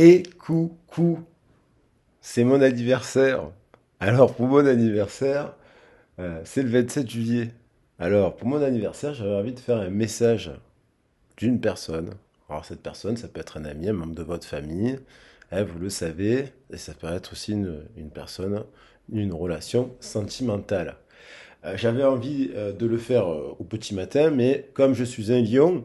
Et coucou, c'est mon anniversaire. Alors pour mon anniversaire, euh, c'est le 27 juillet. Alors pour mon anniversaire, j'avais envie de faire un message d'une personne. Alors cette personne, ça peut être un ami, un membre de votre famille, eh, vous le savez, et ça peut être aussi une, personne, une relation sentimentale. Euh, j'avais envie euh, de le faire au petit matin, mais comme je suis un lion,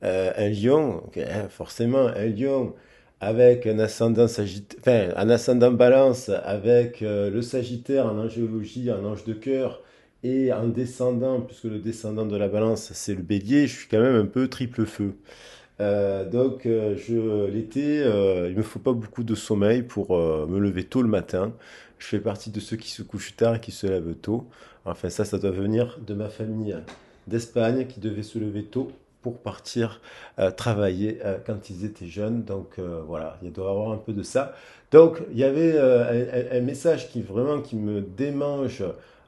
un lion, hein, forcément un lion, avec un ascendant sagittaire, un ascendant balance, avec euh, le sagittaire en angéologie, un ange de cœur, et un descendant, puisque le descendant de la balance, c'est le bélier, je suis quand même un peu triple feu. Euh, donc euh, je l'été, il me faut pas beaucoup de sommeil pour me lever tôt le matin. Je fais partie de ceux qui se couchent tard et qui se lèvent tôt. Enfin ça, ça doit venir de ma famille d'Espagne qui devait se lever tôt pour partir euh, travailler euh, quand ils étaient jeunes. Donc euh, voilà, il doit y avoir un peu de ça. Donc il y avait un, message qui vraiment qui me démange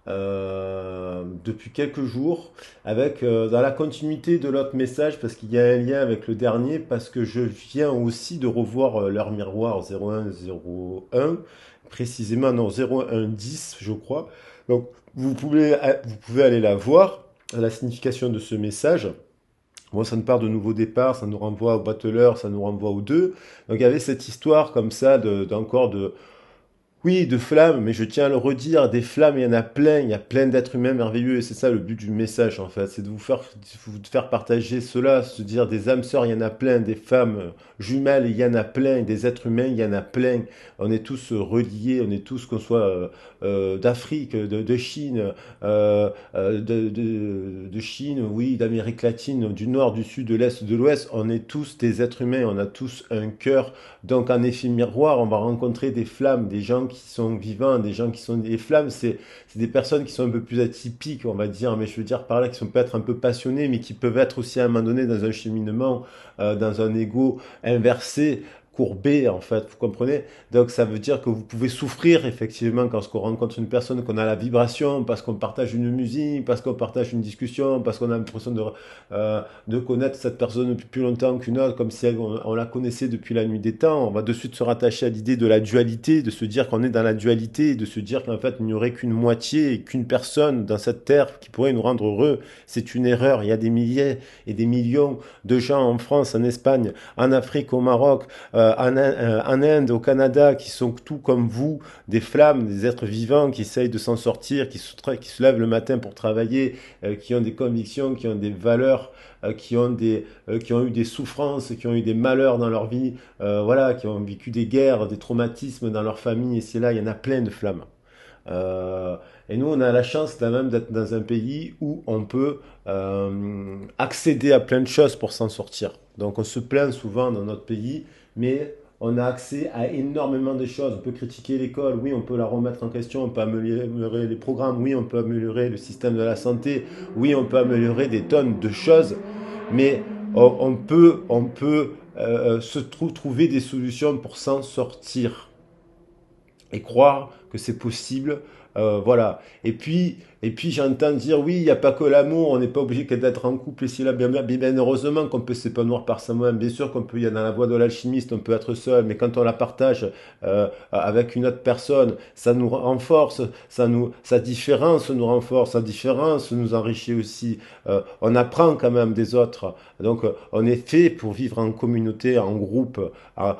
depuis quelques jours, avec dans la continuité de l'autre message, parce qu'il y a un lien avec le dernier, parce que je viens aussi de revoir leur miroir 0101, précisément non 0110 je crois. Donc vous vous pouvez aller la voir, la signification de ce message. Moi, ça ne part de nouveau départ, ça nous renvoie au battleur, ça nous renvoie aux deux. Donc, il y avait cette histoire comme ça d'encore de, de, oui, de flammes, mais je tiens à le redire, des flammes, il y en a plein, il y a plein d'êtres humains merveilleux, et c'est ça le but du message, en fait, c'est de vous faire, vous faire partager cela, se dire des âmes sœurs, il y en a plein, des femmes jumelles, il y en a plein, des êtres humains, il y en a plein, on est tous reliés, on est tous, qu'on soit euh, euh, d'Afrique, de, Chine, euh, euh, de, Chine, oui, d'Amérique latine, du nord, du sud, de l'est, de l'ouest, on est tous des êtres humains, on a tous un cœur. Donc en effet miroir, on va rencontrer des flammes, des gens qui sont vivants, des gens qui sont des flammes. C'est des personnes qui sont un peu plus atypiques, on va dire, mais je veux dire par là, qui sont peut-être un peu passionnées, mais qui peuvent être aussi à un moment donné dans un cheminement, dans un ego inversé, courbé en fait, vous comprenez Donc ça veut dire que vous pouvez souffrir effectivement quand on rencontre une personne, qu'on a la vibration, parce qu'on partage une musique, parce qu'on partage une discussion, parce qu'on a l'impression de, euh, de connaître cette personne depuis plus longtemps qu'une autre, comme si on, la connaissait depuis la nuit des temps. On va de suite se rattacher à l'idée de la dualité, de se dire qu'on est dans la dualité, de se dire qu'en fait il n'y aurait qu'une moitié, qu'une personne dans cette terre qui pourrait nous rendre heureux. C'est une erreur. Il y a des milliers et des millions de gens en France, en Espagne, en Afrique, au Maroc. Euh, euh, euh, en, Inde, au Canada, qui sont tout comme vous, des flammes, des êtres vivants qui essayent de s'en sortir, qui se, qui se lèvent le matin pour travailler, euh, qui ont des convictions, qui ont des valeurs, qui, ont des, qui ont eu des souffrances, qui ont eu des malheurs dans leur vie, voilà, qui ont vécu des guerres, des traumatismes dans leur famille, et c'est là, il y en a plein de flammes. et nous, on a la chance même d'être dans un pays où on peut accéder à plein de choses pour s'en sortir. Donc on se plaint souvent dans notre pays mais on a accès à énormément de choses. On peut critiquer l'école, oui, on peut la remettre en question, on peut améliorer les programmes, oui, on peut améliorer le système de la santé, oui, on peut améliorer des tonnes de choses, mais on, peut, on peut euh, se trouver des solutions pour s'en sortir et croire que c'est possible. Euh, voilà. Et puis, et puis j'entends dire, oui, il n'y a pas que l'amour, on n'est pas obligé d'être en couple ici, là, bien, bien, heureusement qu'on peut s'épanouir par soi-même, bien sûr qu'on peut, y a dans la voie de l'alchimiste, on peut être seul, mais quand on la partage euh, avec une autre personne, ça nous renforce, ça nous, sa différence nous renforce, sa différence nous enrichit aussi, euh, on apprend quand même des autres, donc euh, on est fait pour vivre en communauté, en groupe, en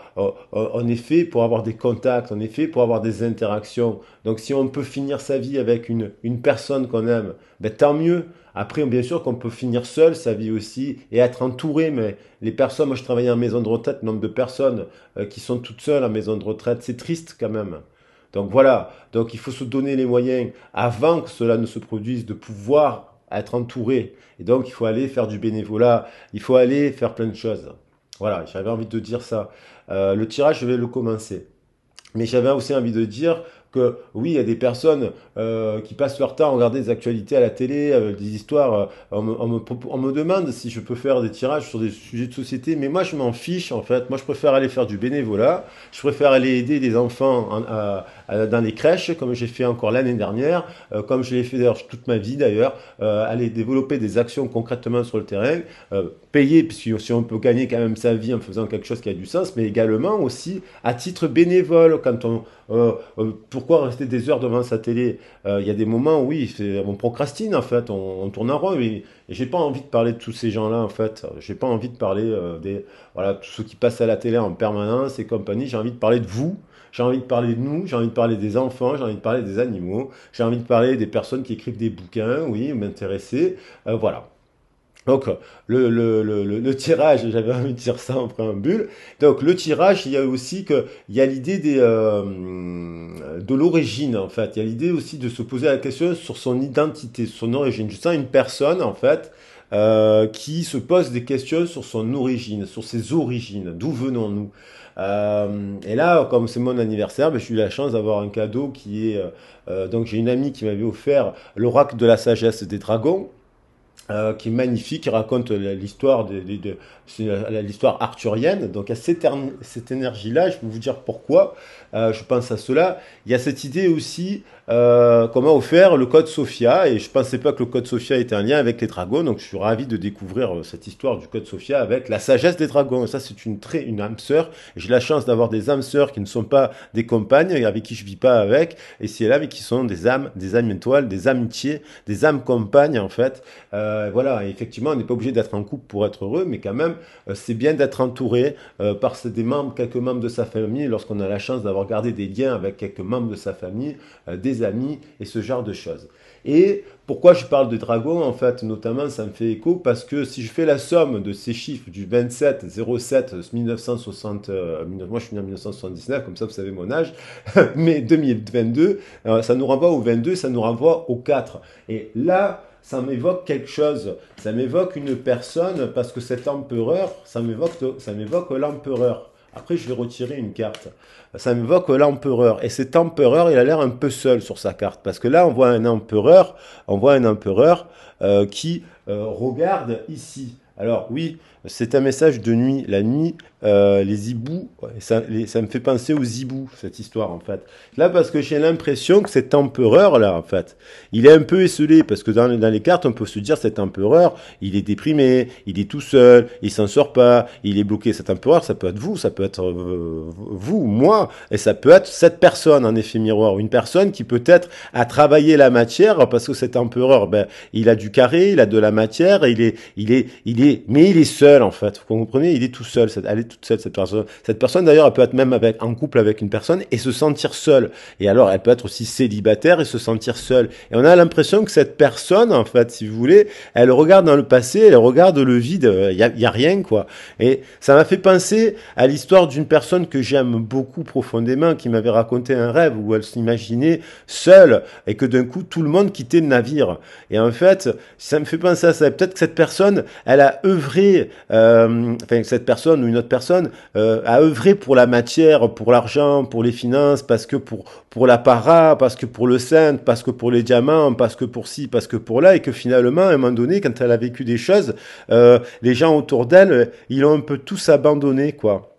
on est fait pour avoir des contacts, on est fait pour avoir des interactions, donc si on peut finir sa vie avec une, une personne, qu'on aime, ben, tant mieux. Après, bien sûr qu'on peut finir seul sa vie aussi et être entouré, mais les personnes, moi je travaille en maison de retraite, nombre de personnes euh, qui sont toutes seules en maison de retraite, c'est triste quand même. Donc voilà, donc il faut se donner les moyens avant que cela ne se produise de pouvoir être entouré. Et donc il faut aller faire du bénévolat, il faut aller faire plein de choses. Voilà, j'avais envie de dire ça. Euh, le tirage, je vais le commencer. Mais j'avais aussi envie de dire, que oui, il y a des personnes euh, qui passent leur temps à regarder des actualités à la télé, euh, des histoires. on, euh, me, demande si je peux faire des tirages sur des sujets de société, mais moi je m'en fiche en fait. Moi je préfère aller faire du bénévolat, je préfère aller aider des enfants à, euh, dans les crèches, comme j'ai fait encore l'année dernière, euh, comme je l'ai fait d'ailleurs toute ma vie d'ailleurs, euh, aller développer des actions concrètement sur le terrain, payer, puisque si on peut gagner quand même sa vie en faisant quelque chose qui a du sens, mais également aussi à titre bénévole, quand on... pourquoi rester des heures devant sa télé Il y a des moments où oui, on procrastine en fait, on, tourne en rond. Et, j'ai pas envie de parler de tous ces gens-là en fait. J'ai pas envie de parler de des voilà tous ceux qui passent à la télé en permanence et compagnie. J'ai envie de parler de vous, j'ai envie de parler de nous, j'ai envie de parler des enfants, j'ai envie de parler des animaux, j'ai envie de parler des personnes qui écrivent des bouquins, oui, m'intéresser, euh, voilà. Donc le, le, tirage, j'avais envie de dire ça en préambule. Donc le tirage, il y a aussi que il y a l'idée des euh, de l'origine en fait. Il y a l'idée aussi de se poser la question sur son identité, son origine. Je sens une personne en fait euh, qui se pose des questions sur son origine, sur ses origines. D'où venons-nous euh, et là, comme c'est mon anniversaire, ben, j'ai eu la chance d'avoir un cadeau qui est... Euh, euh, donc j'ai une amie qui m'avait offert l'oracle de la sagesse des dragons. Euh, qui est magnifique, qui raconte l'histoire de, l'histoire arthurienne. Donc à cette, cette énergie-là, je peux vous dire pourquoi euh, je pense à cela. Il y a cette idée aussi comment euh, qu'on offert le Code Sophia, et je ne pensais pas que le Code Sophia était un lien avec les dragons, donc je suis ravi de découvrir cette histoire du Code Sophia avec la sagesse des dragons. ça, c'est une très une âme sœur. J'ai la chance d'avoir des âmes sœurs qui ne sont pas des compagnes, avec qui je ne vis pas avec, et c'est là, mais qui sont des âmes, des âmes étoiles, des amitiés, des âmes compagnes en fait. Euh, euh, voilà, effectivement, on n'est pas obligé d'être en couple pour être heureux, mais quand même, euh, c'est bien d'être entouré euh, par des membres, quelques membres de sa famille, lorsqu'on a la chance d'avoir gardé des liens avec quelques membres de sa famille, des amis et ce genre de choses. Et pourquoi je parle de dragon En fait, notamment, ça me fait écho parce que si je fais la somme de ces chiffres du 27 07 1960, moi je suis né en 1979, comme ça vous savez mon âge, mais 2022, ça nous renvoie au 22, ça nous renvoie au 4. Et là, ça m'évoque quelque chose. Ça m'évoque une personne parce que cet empereur, ça m'évoque, l'empereur. Après, je vais retirer une carte. Ça m'évoque l'empereur. Et cet empereur, il a l'air un peu seul sur sa carte. Parce que là, on voit un empereur, on voit un empereur euh, qui euh, regarde ici. Alors oui, c'est un message de nuit. La nuit, euh, les hiboux, ça, me fait penser aux hiboux, cette histoire, en fait. Là, parce que j'ai l'impression que cet empereur, là, en fait, il est un peu esselé, parce que dans, les cartes, on peut se dire, cet empereur, il est déprimé, il est tout seul, il s'en sort pas, il est bloqué. Cet empereur, ça peut être vous, ça peut être euh, vous, moi, et ça peut être cette personne, en effet miroir, une personne qui peut-être a travaillé la matière, parce que cet empereur, ben, il a du carré, il a de la matière, il est, il est, il est, mais il est seul, en fait. Vous comprenez? Il est tout seul, elle cette personne. Cette personne d'ailleurs, elle peut être même avec, en couple avec une personne et se sentir seule. Et alors, elle peut être aussi célibataire et se sentir seule. Et on a l'impression que cette personne, en fait, si vous voulez, elle regarde dans le passé, elle regarde le vide, il n'y a, y a rien quoi. Et ça m'a fait penser à l'histoire d'une personne que j'aime beaucoup profondément, qui m'avait raconté un rêve où elle s'imaginait seule et que d'un coup tout le monde quittait le navire. Et en fait, ça me fait penser à ça. Peut-être que cette personne, elle a œuvré, euh, enfin cette personne ou une autre personne, personne euh, à œuvrer pour la matière, pour l'argent, pour les finances, parce que pour, pour la para, parce que pour le saint, parce que pour les diamants, parce que pour ci, parce que pour là, et que finalement, à un moment donné, quand elle a vécu des choses, euh, les gens autour d'elle, ils ont un peu tous abandonné, quoi.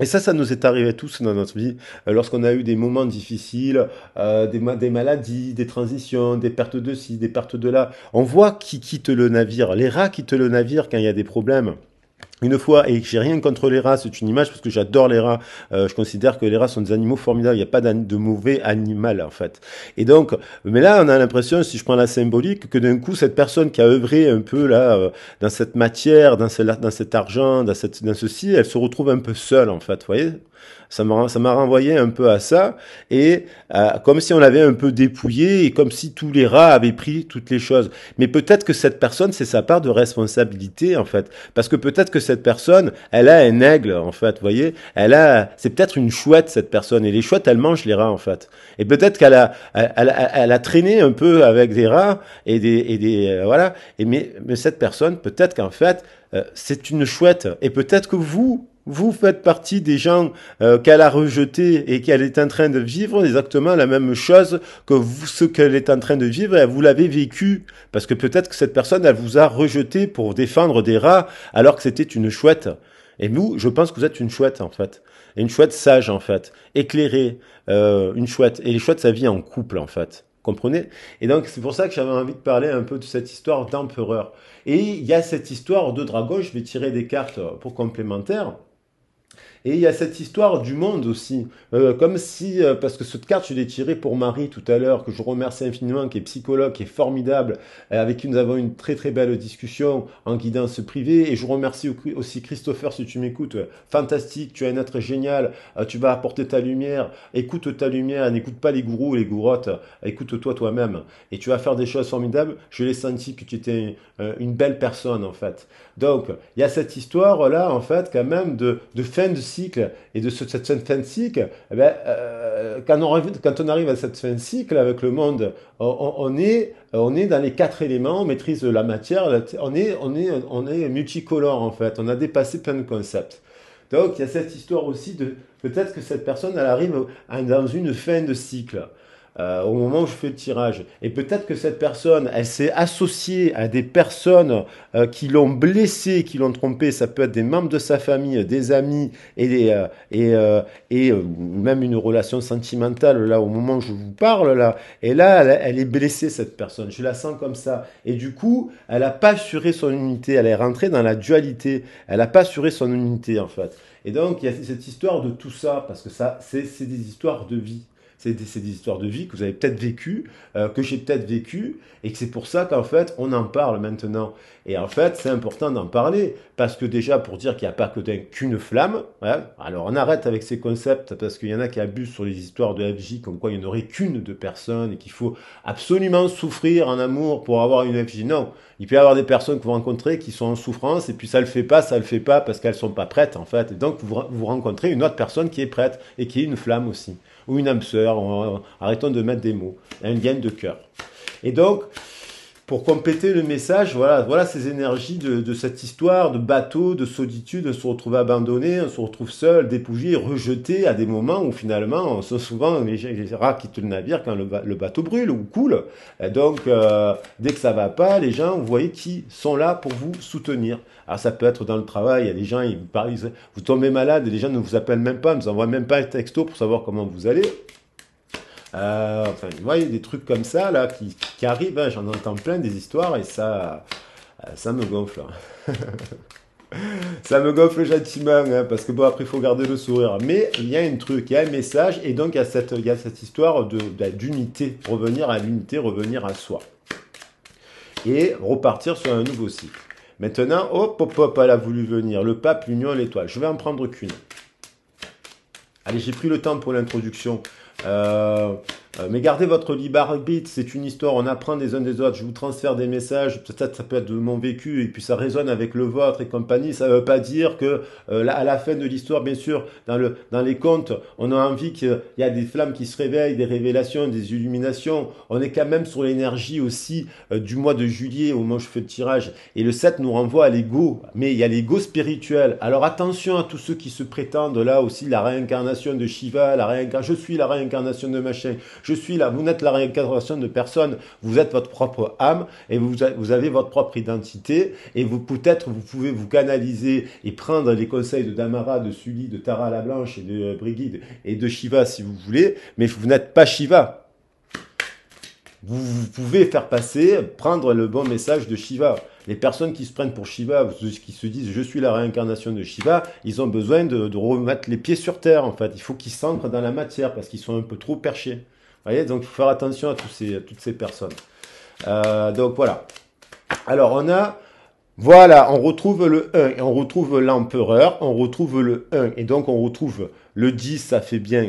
Et ça, ça nous est arrivé tous dans notre vie, euh, lorsqu'on a eu des moments difficiles, des, des, maladies, des transitions, des pertes de ci, des pertes de là. On voit qui quitte le navire, les rats quittent le navire quand il y a des problèmes. Une fois, et j'ai rien contre les rats, c'est une image parce que j'adore les rats. Euh, je considère que les rats sont des animaux formidables. Il n'y a pas de mauvais animal en fait. Et donc, mais là, on a l'impression, si je prends la symbolique, que d'un coup, cette personne qui a œuvré un peu là euh, dans cette matière, dans, dans cet argent, dans, cette, dans ceci, elle se retrouve un peu seule en fait. Vous voyez ça m'a renvoyé un peu à ça, et euh, comme si on l'avait un peu dépouillé, et comme si tous les rats avaient pris toutes les choses. Mais peut-être que cette personne, c'est sa part de responsabilité, en fait. Parce que peut-être que cette personne, elle a un aigle, en fait, vous voyez Elle a, c'est peut-être une chouette, cette personne, et les chouettes, elles mangent les rats, en fait. Et peut-être qu'elle a, elle, a traîné un peu avec des rats, et des, et des euh, voilà. Et mais, cette personne, peut-être qu'en fait, euh, c'est une chouette. Et peut-être que vous, vous faites partie des gens euh, qu'elle a rejetés et qu'elle est en train de vivre exactement la même chose que vous, ce qu'elle est en train de vivre et vous l'avez vécu. Parce que peut-être que cette personne, elle vous a rejeté pour défendre des rats alors que c'était une chouette. Et nous, je pense que vous êtes une chouette, en fait. une chouette sage, en fait. Éclairée, euh, une chouette. Et les chouettes, ça vit en couple, en fait comprenez Et donc c'est pour ça que j'avais envie de parler un peu de cette histoire d'empereur. Et il y a cette histoire de dragon, je vais tirer des cartes pour complémentaire, et il y a cette histoire du monde aussi, euh, comme si, euh, parce que cette carte, je l'ai tirée pour Marie tout à l'heure, que je remercie infiniment, qui est psychologue, qui est formidable, euh, avec qui nous avons une très très belle discussion en guidance privée. Et je remercie aussi Christopher, si tu m'écoutes, fantastique, tu es un être génial, tu vas apporter ta lumière, écoute ta lumière, n'écoute pas les gourous, les gourottes, écoute-toi toi-même. Et tu vas faire des choses formidables. Je l'ai senti que tu étais une belle personne, en fait. Donc, il y a cette histoire-là, en fait, quand même, de, de fin de cycle et de cette fin de cycle, eh ben, euh, quand, on arrive, à cette fin de cycle avec le monde, on, est, dans les quatre éléments, on maîtrise la matière, on est, on est multicolore en fait, on a dépassé plein de concepts. Donc il y a cette histoire aussi de peut-être que cette personne elle arrive dans une fin de cycle. Euh, au moment où je fais le tirage. Et peut-être que cette personne, elle s'est associée à des personnes euh, qui l'ont blessée, qui l'ont trompée. Ça peut être des membres de sa famille, des amis et, euh, et, et même une relation sentimentale. Là, au moment où je vous parle, là, et là, elle, elle, est blessée cette personne. Je la sens comme ça. Et du coup, elle n'a pas assuré son unité. Elle est rentrée dans la dualité. Elle n'a pas assuré son unité en fait. Et donc, il y a cette histoire de tout ça parce que ça, c'est des histoires de vie. C'est des, histoires de vie que vous avez peut-être vécues, euh, que j'ai peut-être vécues, et que c'est pour ça qu'en fait, on en parle maintenant. Et en fait, c'est important d'en parler, parce que déjà, pour dire qu'il n'y a pas que qu'une flamme, hein, alors on arrête avec ces concepts, parce qu'il y en a qui abusent sur les histoires de FJ, comme quoi il n'y en aurait qu'une de personne, et qu'il faut absolument souffrir en amour pour avoir une FJ. Non, il peut y avoir des personnes que vous rencontrez qui sont en souffrance et puis ça le fait pas, ça le fait pas parce qu'elles sont pas prêtes en fait. Et donc vous, rencontrez une autre personne qui est prête et qui est une flamme aussi ou une âme sœur. arrêtons de mettre des mots, un lien de cœur. Et donc pour compléter le message, voilà, voilà ces énergies de, cette histoire de bateau, de solitude, on se retrouve abandonné, on se retrouve seul, dépouillé, rejeté à des moments où finalement, on se souvent les, gens rats quittent le navire quand le, bateau brûle ou coule. donc, euh, dès que ça va pas, les gens, vous voyez, qui sont là pour vous soutenir. Alors ça peut être dans le travail, il y a des gens, vous tombez malade, et les gens ne vous appellent même pas, ne vous envoient même pas un texto pour savoir comment vous allez. Euh, enfin, vous voyez, des trucs comme ça, là, qui, arrivent. Hein. J'en entends plein des histoires et ça, euh, ça me gonfle. Hein. ça me gonfle gentiment, hein, parce que bon, après, il faut garder le sourire. Mais il y a un truc, il y a un message, et donc il y a cette, cette histoire bah, d'unité, revenir à l'unité, revenir à soi. Et repartir sur un nouveau cycle. Maintenant, hop, hop, hop, elle a voulu venir. Le pape, l'union, l'étoile. Je vais en prendre qu'une. Allez, j'ai pris le temps pour l'introduction. Uh, Euh, mais gardez votre libre arbitre, c'est une histoire, on apprend des uns des autres. Je vous transfère des messages, peut-être ça peut être de mon vécu, et puis ça résonne avec le vôtre et compagnie. Ça ne veut pas dire que euh, à la fin de l'histoire, bien sûr, dans, les contes, on a envie qu'il y a des flammes qui se réveillent, des révélations, des illuminations. On est quand même sur l'énergie aussi euh, du mois de juillet, au moment où je fais le tirage. Et le 7 nous renvoie à l'ego, mais il y a l'ego spirituel. Alors attention à tous ceux qui se prétendent là aussi la réincarnation de Shiva, la réincarnation, je suis la réincarnation de machin je suis là. Vous n'êtes la réincarnation de personne. Vous êtes votre propre âme et vous, avez votre propre identité. Et vous, peut-être, vous pouvez vous canaliser et prendre les conseils de Damara, de Sully, de Tara la Blanche et de euh, Brigitte et de Shiva si vous voulez. Mais vous n'êtes pas Shiva. Vous, pouvez faire passer, prendre le bon message de Shiva. Les personnes qui se prennent pour Shiva, qui se disent je suis la réincarnation de Shiva, ils ont besoin de, remettre les pieds sur terre en fait. Il faut qu'ils s'ancrent dans la matière parce qu'ils sont un peu trop perchés donc il faut faire attention à, toutes ces personnes. Euh, donc voilà. Alors on a, voilà, on retrouve le 1, et on retrouve l'empereur, on retrouve le 1, et donc on retrouve le 10, ça fait bien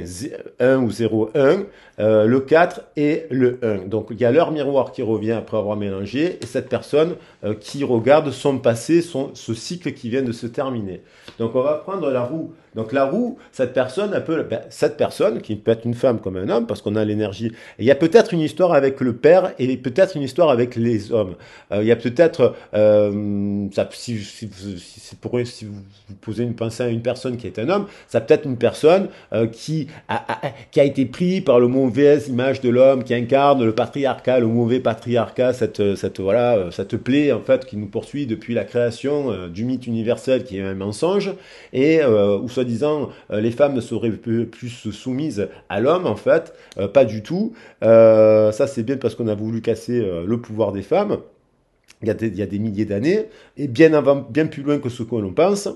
1 ou 0, 1, euh, le 4 et le 1. Donc il y a leur miroir qui revient après avoir mélangé, et cette personne euh, qui regarde son passé, son, ce cycle qui vient de se terminer. Donc on va prendre la roue donc la roue, cette personne, un peu, ben, cette personne qui peut être une femme comme un homme, parce qu'on a l'énergie. Il y a peut-être une histoire avec le père et peut-être une histoire avec les hommes. Euh, il y a peut-être, euh, si, si, si, pour, si, vous posez une pensée à une personne qui est un homme, ça peut être une personne euh, qui, a, qui a été pris par le mauvaise image de l'homme, qui incarne le patriarcat, le mauvais patriarcat, cette, cette voilà, te plaie en fait qui nous poursuit depuis la création du mythe universel qui est un mensonge et où disant euh, les femmes seraient plus soumises à l'homme, en fait. Euh, pas du tout. Euh, ça, c'est bien parce qu'on a voulu casser le pouvoir des femmes. Il y a des, milliers d'années, et bien, avant, bien plus loin que ce qu'on pense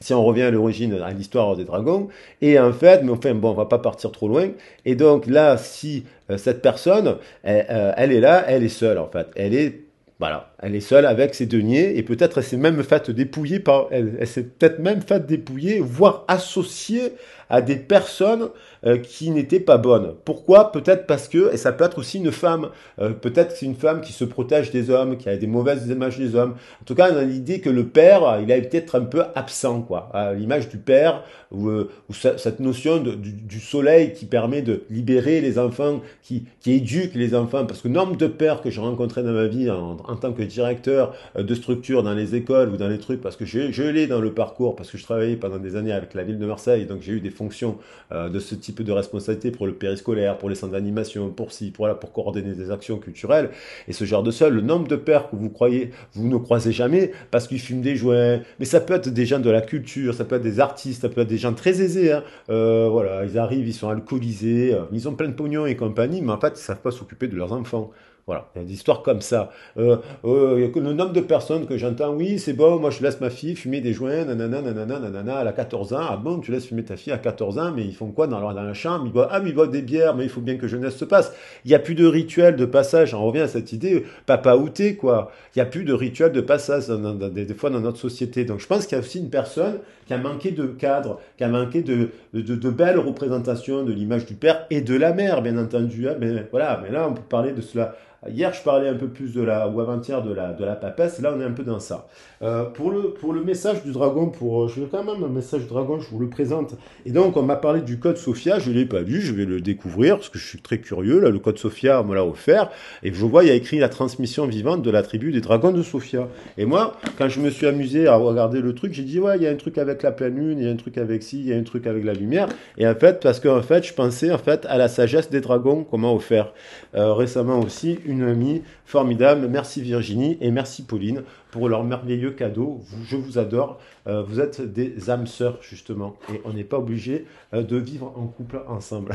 si on revient à l'origine, à l'histoire des dragons, et en fait, mais enfin bon, on va pas partir trop loin, et donc là, si cette personne, elle, est là, elle est seule en fait, elle est, voilà, elle est seule avec ses deniers et peut-être elle s'est même faite dépouiller par elle, s'est peut-être même faite dépouiller, voire associée à des personnes euh, qui n'étaient pas bonnes. Pourquoi Peut-être parce que et ça peut être aussi une femme. Euh, peut-être c'est une femme qui se protège des hommes, qui a des mauvaises images des hommes. En tout cas, on a l'idée que le père, il a peut-être un peu absent, quoi. L'image du père ou, euh, cette notion du, soleil qui permet de libérer les enfants, qui, éduque les enfants. Parce que nombre de pères que j'ai rencontrés dans ma vie en, en tant que directeur euh, de structure dans les écoles ou dans les trucs, parce que je, l'ai dans le parcours, parce que je travaillais pendant des années avec la ville de Marseille, donc j'ai eu des fonctions euh, de ce type de responsabilité pour le périscolaire, pour les centres d'animation, pour ci, pour pour coordonner des actions culturelles, et ce genre de seul Le nombre de pères que vous croyez, vous ne croisez jamais, parce qu'ils fument des jouets mais ça peut être des gens de la culture, ça peut être des artistes, ça peut être des gens très aisés, hein. euh, voilà, ils arrivent, ils sont alcoolisés, ils ont plein de pognon et compagnie, mais en fait, ils ne savent pas s'occuper de leurs enfants. Voilà, des histoires comme ça. Euh, euh, le nombre de personnes que j'entends, oui, c'est bon, moi je laisse ma fille fumer des joints, nanana, nanana, nanana, elle a 14 ans. Ah bon, tu laisses fumer ta fille à 14 ans, mais ils font quoi dans, leur, dans la chambre Ils boivent, ah, boivent des bières, mais il faut bien que jeunesse se passe. Il n'y a plus de rituel de passage, on revient à cette idée, papa outé, quoi. Il n'y a plus de rituel de passage, des, fois, dans notre société. Donc je pense qu'il y a aussi une personne qui a manqué de cadre, qui a manqué de, de, belles représentations de l'image du père et de la mère, bien entendu. Hein. mais, voilà, mais là, on peut parler de cela Hier, je parlais un peu plus de la, ou avant-hier, de la, de la papesse. Là, on est un peu dans ça. Euh, pour, le, pour le message du dragon, pour, euh, je veux quand même un message du dragon, je vous le présente. Et donc, on m'a parlé du code Sophia, je ne l'ai pas lu, je vais le découvrir, parce que je suis très curieux. Là, le code Sophia, me l'a offert, et je vois, il y a écrit la transmission vivante de la tribu des dragons de Sophia. Et moi, quand je me suis amusé à regarder le truc, j'ai dit, ouais, il y a un truc avec la pleine lune, il y a un truc avec ci, il y a un truc avec la lumière. Et en fait, parce qu'en fait, je pensais en fait à la sagesse des dragons qu'on m'a offert. Euh, récemment aussi, une amie formidable, merci Virginie et merci Pauline, pour leur merveilleux cadeau. Vous, je vous adore. Euh, vous êtes des âmes sœurs, justement. Et on n'est pas obligé euh, de vivre en couple ensemble.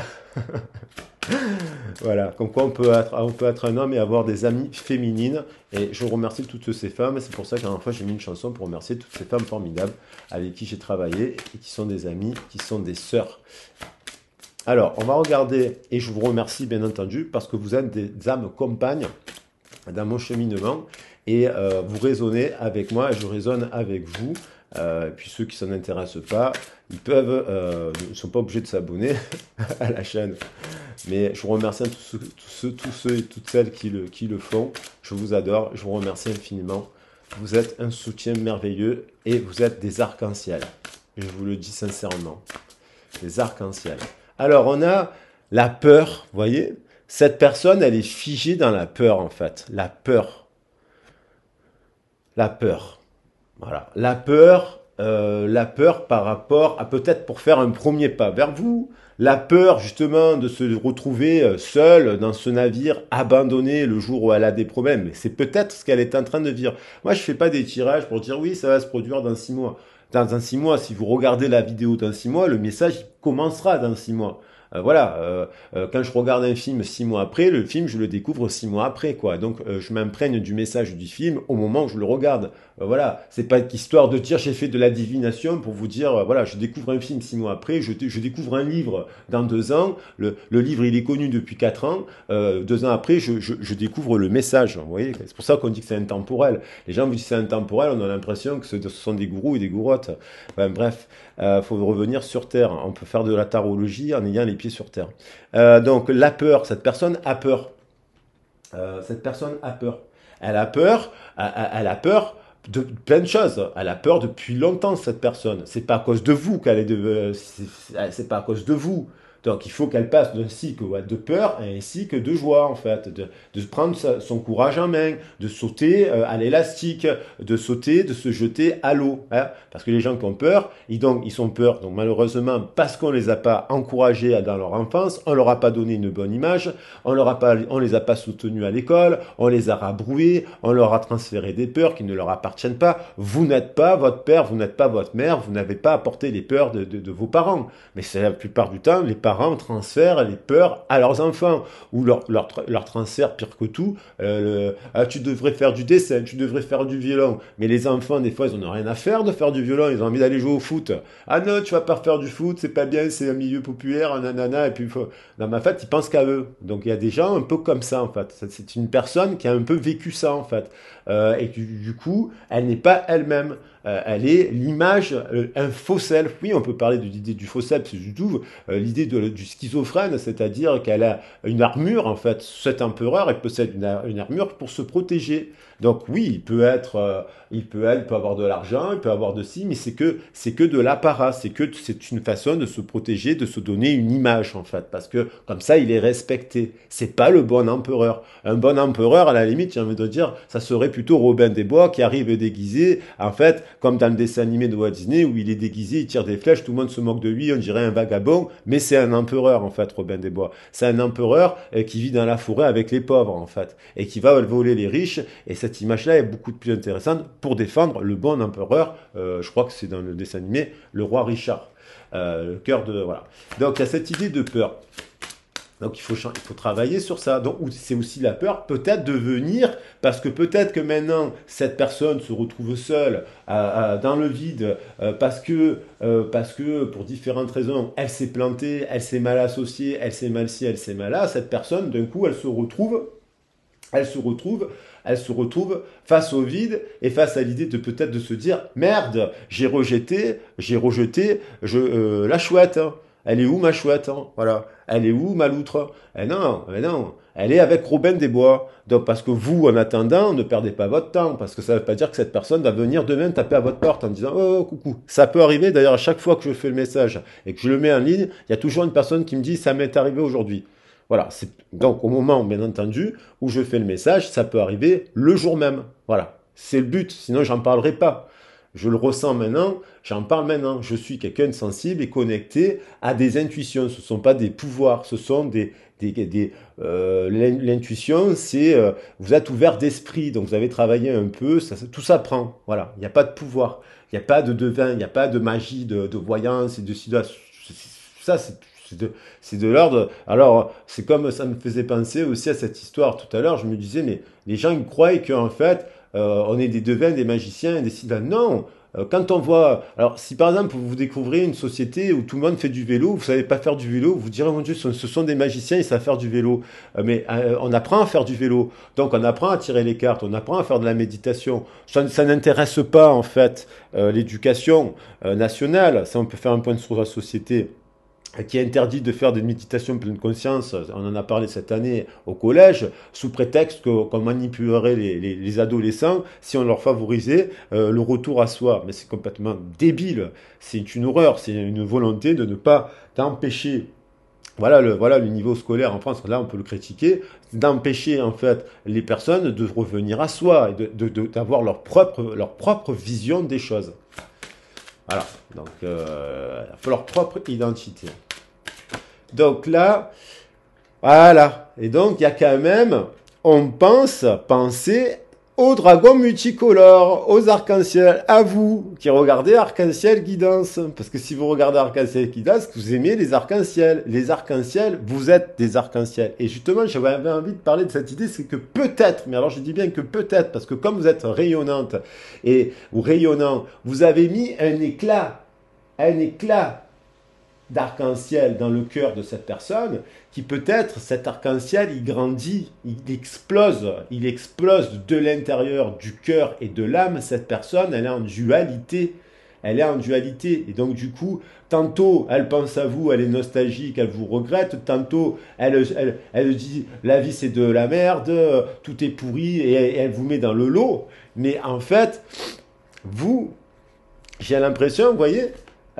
voilà, comme quoi on peut, être, on peut être un homme et avoir des amies féminines. Et je remercie toutes ces femmes. C'est pour ça qu'à fois j'ai mis une chanson pour remercier toutes ces femmes formidables avec qui j'ai travaillé et qui sont des amies, qui sont des sœurs. Alors, on va regarder, et je vous remercie bien entendu, parce que vous êtes des âmes compagnes dans mon cheminement et euh, vous raisonnez avec moi, je raisonne avec vous. Euh, et puis ceux qui s'en intéressent pas, ils peuvent, ne euh, sont pas obligés de s'abonner à la chaîne. Mais je vous remercie à tous ceux, tous ceux, et toutes celles qui le, qui le font. Je vous adore, je vous remercie infiniment. Vous êtes un soutien merveilleux et vous êtes des arcs-en-ciel. Je vous le dis sincèrement. Des arcs-en-ciel. Alors on a la peur, vous voyez Cette personne, elle est figée dans la peur en fait. La peur la peur. Voilà, la peur, euh, la peur par rapport à peut-être pour faire un premier pas vers vous, la peur justement de se retrouver euh, seul dans ce navire, abandonné le jour où elle a des problèmes. C'est peut-être ce qu'elle est en train de dire. Moi, je fais pas des tirages pour dire oui, ça va se produire dans six mois. Dans, dans six mois, si vous regardez la vidéo dans six mois, le message commencera dans six mois. Euh, voilà, euh, euh, quand je regarde un film six mois après, le film, je le découvre six mois après, quoi. Donc, je m'imprègne du message du film au moment où je le regarde. Euh, voilà, c'est pas histoire de dire j'ai fait de la divination pour vous dire euh, voilà, je découvre un film six mois après, je, découvre un livre dans deux ans. Le, livre il est connu depuis quatre ans. Euh, deux ans après, je, découvre le message. Vous voyez, c'est pour ça qu'on dit que c'est intemporel. Les gens vous disent c'est intemporel, on a l'impression que ce, sont des gourous et des gourottes. bref, il faut revenir sur terre. On peut faire de la tarologie en ayant les pieds sur terre. donc la peur, cette personne a peur. cette personne a peur. Elle a peur, elle a peur de, plein de choses. Elle a peur depuis longtemps cette personne. C'est pas à cause de vous qu'elle est de, euh, c'est pas à cause de vous. Donc il faut qu'elle passe d'un cycle de peur à un cycle de joie, en fait, de, de prendre son courage en main, de sauter euh, à l'élastique, de sauter, de se jeter à l'eau. Hein. parce que les gens qui ont peur, ils, donc, ils sont peur. Donc malheureusement, parce qu'on ne les a pas encouragés dans leur enfance, on ne leur a pas donné une bonne image, on ne les a pas soutenus à l'école, on les a rabroués, on leur a transféré des peurs qui ne leur appartiennent pas. Vous n'êtes pas votre père, vous n'êtes pas votre mère, vous n'avez pas apporté les peurs de, de, de vos parents. Mais c'est la plupart du temps, les parents parents transfèrent les peurs à leurs enfants, ou leur, leur, leur transfèrent, pire que tout, euh, ah, tu devrais faire du dessin, tu devrais faire du violon. Mais les enfants, des fois, ils n'ont rien à faire de faire du violon, ils ont envie d'aller jouer au foot. Ah non, tu vas pas faire du foot, c'est pas bien, c'est un milieu populaire, nanana, et puis, non, mais en fait, ils pensent qu'à eux. Donc il y a des gens un peu comme ça, en fait. C'est une personne qui a un peu vécu ça, en fait. Euh, et du, coup, elle n'est pas elle-même. Euh, elle est l'image, euh, un faux self. Oui, on peut parler de l'idée du faux self, c'est du tout l'idée du schizophrène, c'est-à-dire qu'elle a une armure, en fait, cet empereur, elle possède une armure pour se protéger. Donc oui, il peut être, euh, il peut être, il peut avoir de l'argent, il peut avoir de ci, mais c'est que c'est que de l'apparat, c'est que c'est une façon de se protéger, de se donner une image en fait, parce que comme ça il est respecté. C'est pas le bon empereur. Un bon empereur, à la limite, j'ai envie de dire, ça serait plutôt Robin des Bois qui arrive déguisé, en fait, comme dans le dessin animé de Walt Disney où il est déguisé, il tire des flèches, tout le monde se moque de lui, on dirait un vagabond, mais c'est un empereur en fait, Robin des Bois. C'est un empereur euh, qui vit dans la forêt avec les pauvres en fait, et qui va voler les riches, et cette image-là est beaucoup plus intéressante pour défendre le bon empereur. Euh, je crois que c'est dans le dessin animé, le roi Richard. Euh, le cœur de. Voilà. Donc il y a cette idée de peur. Donc il faut, il faut travailler sur ça. Donc c'est aussi la peur peut-être de venir, parce que peut-être que maintenant cette personne se retrouve seule dans le vide, euh, parce, que, parce que pour différentes raisons, elle s'est plantée, elle s'est mal associée, elle s'est mal si elle s'est mal là. Cette personne, d'un coup, elle se retrouve elle se retrouve elle se retrouve face au vide et face à l'idée de peut-être de se dire merde, j'ai rejeté, j'ai rejeté, je euh, la chouette. Hein. Elle est où ma chouette hein? Voilà. Elle est où ma loutre Eh non, non. Elle est avec Robin Desbois, Donc parce que vous, en attendant, ne perdez pas votre temps, parce que ça ne veut pas dire que cette personne va venir demain taper à votre porte en disant oh, oh coucou. Ça peut arriver. D'ailleurs, à chaque fois que je fais le message et que je le mets en ligne, il y a toujours une personne qui me dit ça m'est arrivé aujourd'hui. Voilà. Donc au moment, bien entendu, où je fais le message, ça peut arriver le jour même. Voilà. C'est le but, sinon j'en parlerai pas. Je le ressens maintenant, j'en parle maintenant. Je suis quelqu'un de sensible et connecté à des intuitions. Ce ne sont pas des pouvoirs, ce sont des... des, euh, L'intuition, c'est... Euh, vous êtes ouvert d'esprit, donc vous avez travaillé un peu, ça, tout ça prend. Voilà, il n'y a pas de pouvoir, il n'y a pas de devin, il n'y a pas de magie, de, voyance et de... Ça, c'est c'est de, l'ordre. Alors, c'est comme ça me faisait penser aussi à cette histoire tout à l'heure. Je me disais, mais les gens, ils croient qu'en fait, euh, on est des devins, des magiciens, des sidans. Ben non! Euh, quand on voit, alors si par exemple vous découvrez une société où tout le monde fait du vélo, vous savez pas faire du vélo, vous direz mon Dieu, ce sont des magiciens, ils savent faire du vélo. Euh, mais on apprend à faire du vélo, donc on apprend à tirer les cartes, on apprend à faire de la méditation. Ça, ça n'intéresse pas en fait l'éducation nationale. Ça on peut faire un point sur la société qui interdit de faire des méditations pleine conscience, on en a parlé cette année au collège, sous prétexte qu'on manipulerait les, adolescents si on leur favorisait euh, le retour à soi. Mais c'est complètement débile, c'est une horreur, c'est une volonté de ne pas empêcher, voilà le, niveau scolaire en France, là on peut le critiquer, d'empêcher en fait les personnes de revenir à soi et d'avoir leur propre vision des choses. Voilà, donc leur propre identité. Donc là, voilà. Et donc il y a quand même, on pense, penser aux dragons multicolores, aux arcs-en-ciel, à vous qui regardez Arc-en-Ciel qui danse. Parce que si vous regardez Arc-en-Ciel qui danse, vous aimez les arcs-en-ciel. Les arcs-en-ciel, vous êtes des arcs-en-ciel. Et justement, j'avais envie de parler de cette idée, c'est que peut-être, mais alors je dis bien que peut-être, parce que comme vous êtes rayonnante et ou rayonnant, vous avez mis un éclat, un éclat d'arc-en-ciel dans le cœur de cette personne, qui peut-être cet arc-en-ciel, il grandit, il explose, il explose de l'intérieur du cœur et de l'âme, cette personne, elle est en dualité. Elle est en dualité. Et donc du coup, tantôt elle pense à vous, elle est nostalgique, elle vous regrette, tantôt elle, dit la vie c'est de la merde, tout est pourri, et elle, elle vous met dans le lot. Mais en fait, vous, j'ai l'impression, vous voyez,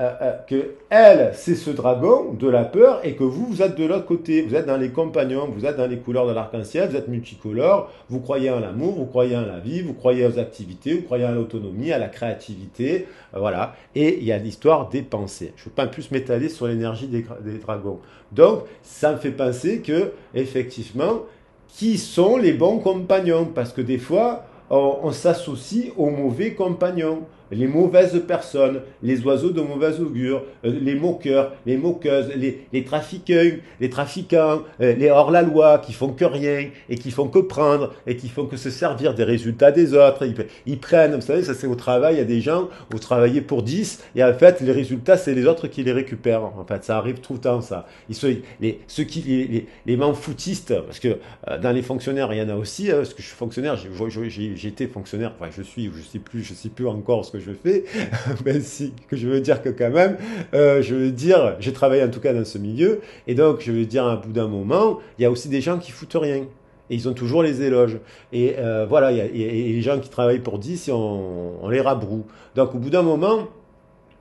qu'elle, euh, euh, que elle, c'est ce dragon de la peur et que vous, vous êtes de l'autre côté. Vous êtes dans les compagnons, vous êtes dans les couleurs de l'arc-en-ciel, vous êtes multicolore, vous croyez en l'amour, vous croyez en la vie, vous croyez aux activités, vous croyez à l'autonomie, à la créativité. Euh, voilà. Et il y a l'histoire des pensées. Je ne veux pas plus m'étaler sur l'énergie des, dragons. Donc, ça me fait penser que, effectivement, qui sont les bons compagnons Parce que des fois, on s'associe aux mauvais compagnons les mauvaises personnes, les oiseaux de mauvaise augure, euh, les moqueurs, les moqueuses, les, les trafiquants, les trafiquants, euh, les hors-la-loi qui font que rien et qui font que prendre et qui font que se servir des résultats des autres. Ils, prennent, vous savez, ça c'est au travail, il y a des gens, vous travaillez pour 10 et en fait les résultats c'est les autres qui les récupèrent. En fait, ça arrive tout le temps ça. Ils sont les, ceux qui, les, les, les foutistes parce que euh, dans les fonctionnaires il y en a aussi, hein, parce que je suis fonctionnaire, j'ai été fonctionnaire, enfin je suis, je sais plus, je sais plus encore ce que je fais, même si que je veux dire que quand même, euh, je veux dire, j'ai travaillé en tout cas dans ce milieu, et donc je veux dire à bout d'un moment, il y a aussi des gens qui foutent rien. Et ils ont toujours les éloges. Et euh, voilà, il y a, et, les gens qui travaillent pour 10, on, on les rabroue. Donc au bout d'un moment,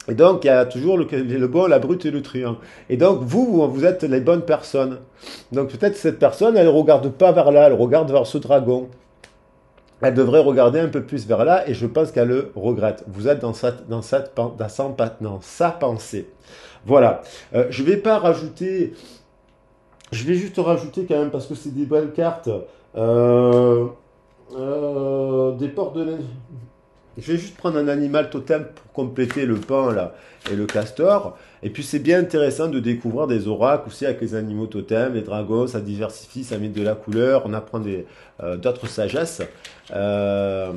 et donc, il y a toujours le, le, bon, la brute et le truand. Et donc, vous, vous êtes les bonnes personnes. Donc, peut-être cette personne, elle ne regarde pas vers là, elle regarde vers ce dragon elle devrait regarder un peu plus vers là et je pense qu'elle le regrette. Vous êtes dans sa, dans dans pensée. Voilà. je euh, je vais pas rajouter. Je vais juste rajouter quand même parce que c'est des belles cartes. Euh, euh, des portes de Je vais juste prendre un animal totem pour compléter le pain là et le castor. Et puis c'est bien intéressant de découvrir des oracles aussi avec les animaux totems, les dragons, ça diversifie, ça met de la couleur, on apprend euh, d'autres sagesses. et euh,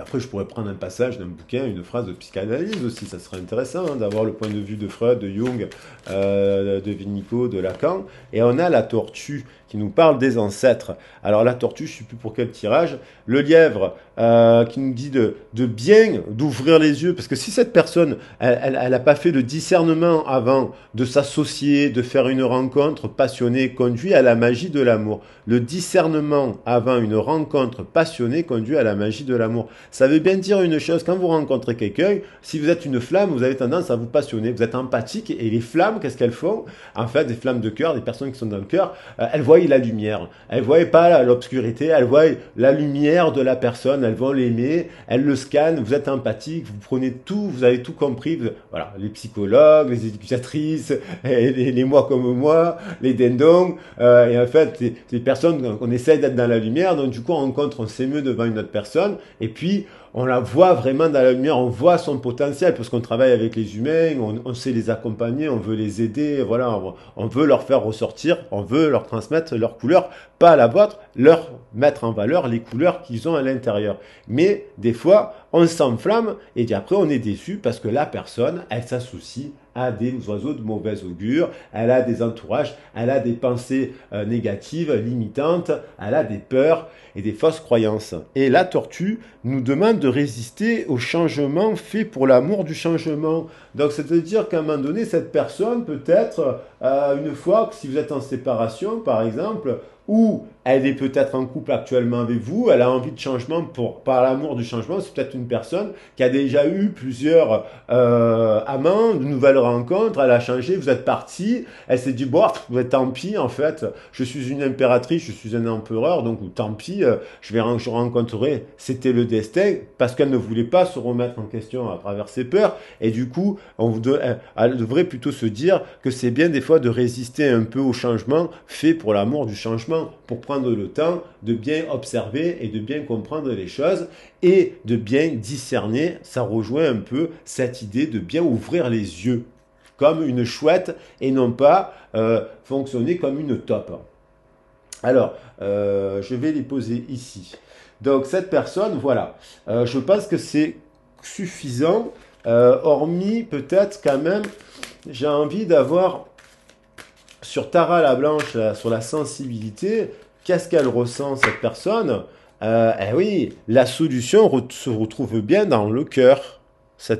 après, je pourrais prendre un passage d'un bouquin, une phrase de psychanalyse aussi, ça serait intéressant hein, d'avoir le point de vue de Freud, de Jung, euh, de Vinico, de Lacan. Et on a la tortue qui nous parle des ancêtres. Alors la tortue, je ne sais plus pour quel tirage. Le lièvre, euh, qui nous dit de, de bien, d'ouvrir les yeux, parce que si cette personne, elle n'a elle, pas fait le discernement avant de s'associer, de faire une rencontre passionnée, conduit à la magie de l'amour. Le discernement avant une rencontre passionnée conduit à la magie de l'amour. Ça veut bien dire une chose, quand vous rencontrez quelqu'un, si vous êtes une flamme, vous avez tendance à vous passionner, vous êtes empathique, et les flammes, qu'est-ce qu'elles font En fait, des flammes de cœur, des personnes qui sont dans le cœur, euh, elles voient la lumière. Elle voit pas l'obscurité, elle voit la lumière de la personne, elle va l'aimer, elle le scanne, vous êtes empathique, vous prenez tout, vous avez tout compris. voilà, les psychologues, les éducatrices, les, moi comme moi, les dendong euh, et en fait, c'est des personnes, qu'on essaie d'être dans la lumière, donc du coup, on rencontre, on s'émeut devant une autre personne, et puis, on la voit vraiment dans la lumière, on voit son potentiel, parce qu'on travaille avec les humains, on, sait les accompagner, on veut les aider, voilà, on, veut leur faire ressortir, on veut leur transmettre leurs couleurs, pas la vôtre, leur mettre en valeur les couleurs qu'ils ont à l'intérieur. Mais des fois, on s'enflamme et puis après on est déçu parce que la personne, elle s'associe a des oiseaux de mauvaise augure, elle a des entourages, elle a des pensées euh, négatives, limitantes, elle a des peurs et des fausses croyances. Et la tortue nous demande de résister au changement fait pour l'amour du changement. Donc c'est-à-dire qu'à un moment donné, cette personne peut-être, euh, une fois que si vous êtes en séparation par exemple, ou elle est peut-être en couple actuellement avec vous, elle a envie de changement par l'amour du changement, c'est peut-être une personne qui a déjà eu plusieurs euh, amants, de nouvelles rencontres, elle a changé, vous êtes parti, elle s'est dit, bon, êtes tant pis, en fait, je suis une impératrice, je suis un empereur, donc tant pis, euh, je vais je rencontrerai, c'était le destin, parce qu'elle ne voulait pas se remettre en question à travers ses peurs, et du coup, on euh, elle devrait plutôt se dire que c'est bien des fois de résister un peu au changement fait pour l'amour du changement, pour prendre le temps de bien observer et de bien comprendre les choses et de bien discerner. Ça rejoint un peu cette idée de bien ouvrir les yeux comme une chouette et non pas euh, fonctionner comme une top. Alors, euh, je vais les poser ici. Donc cette personne, voilà, euh, je pense que c'est suffisant, hormis peut-être quand même, j'ai envie d'avoir sur Tara la Blanche, sur la sensibilité, qu'est-ce qu'elle ressent cette personne euh, Eh oui, la solution se retrouve bien dans le cœur.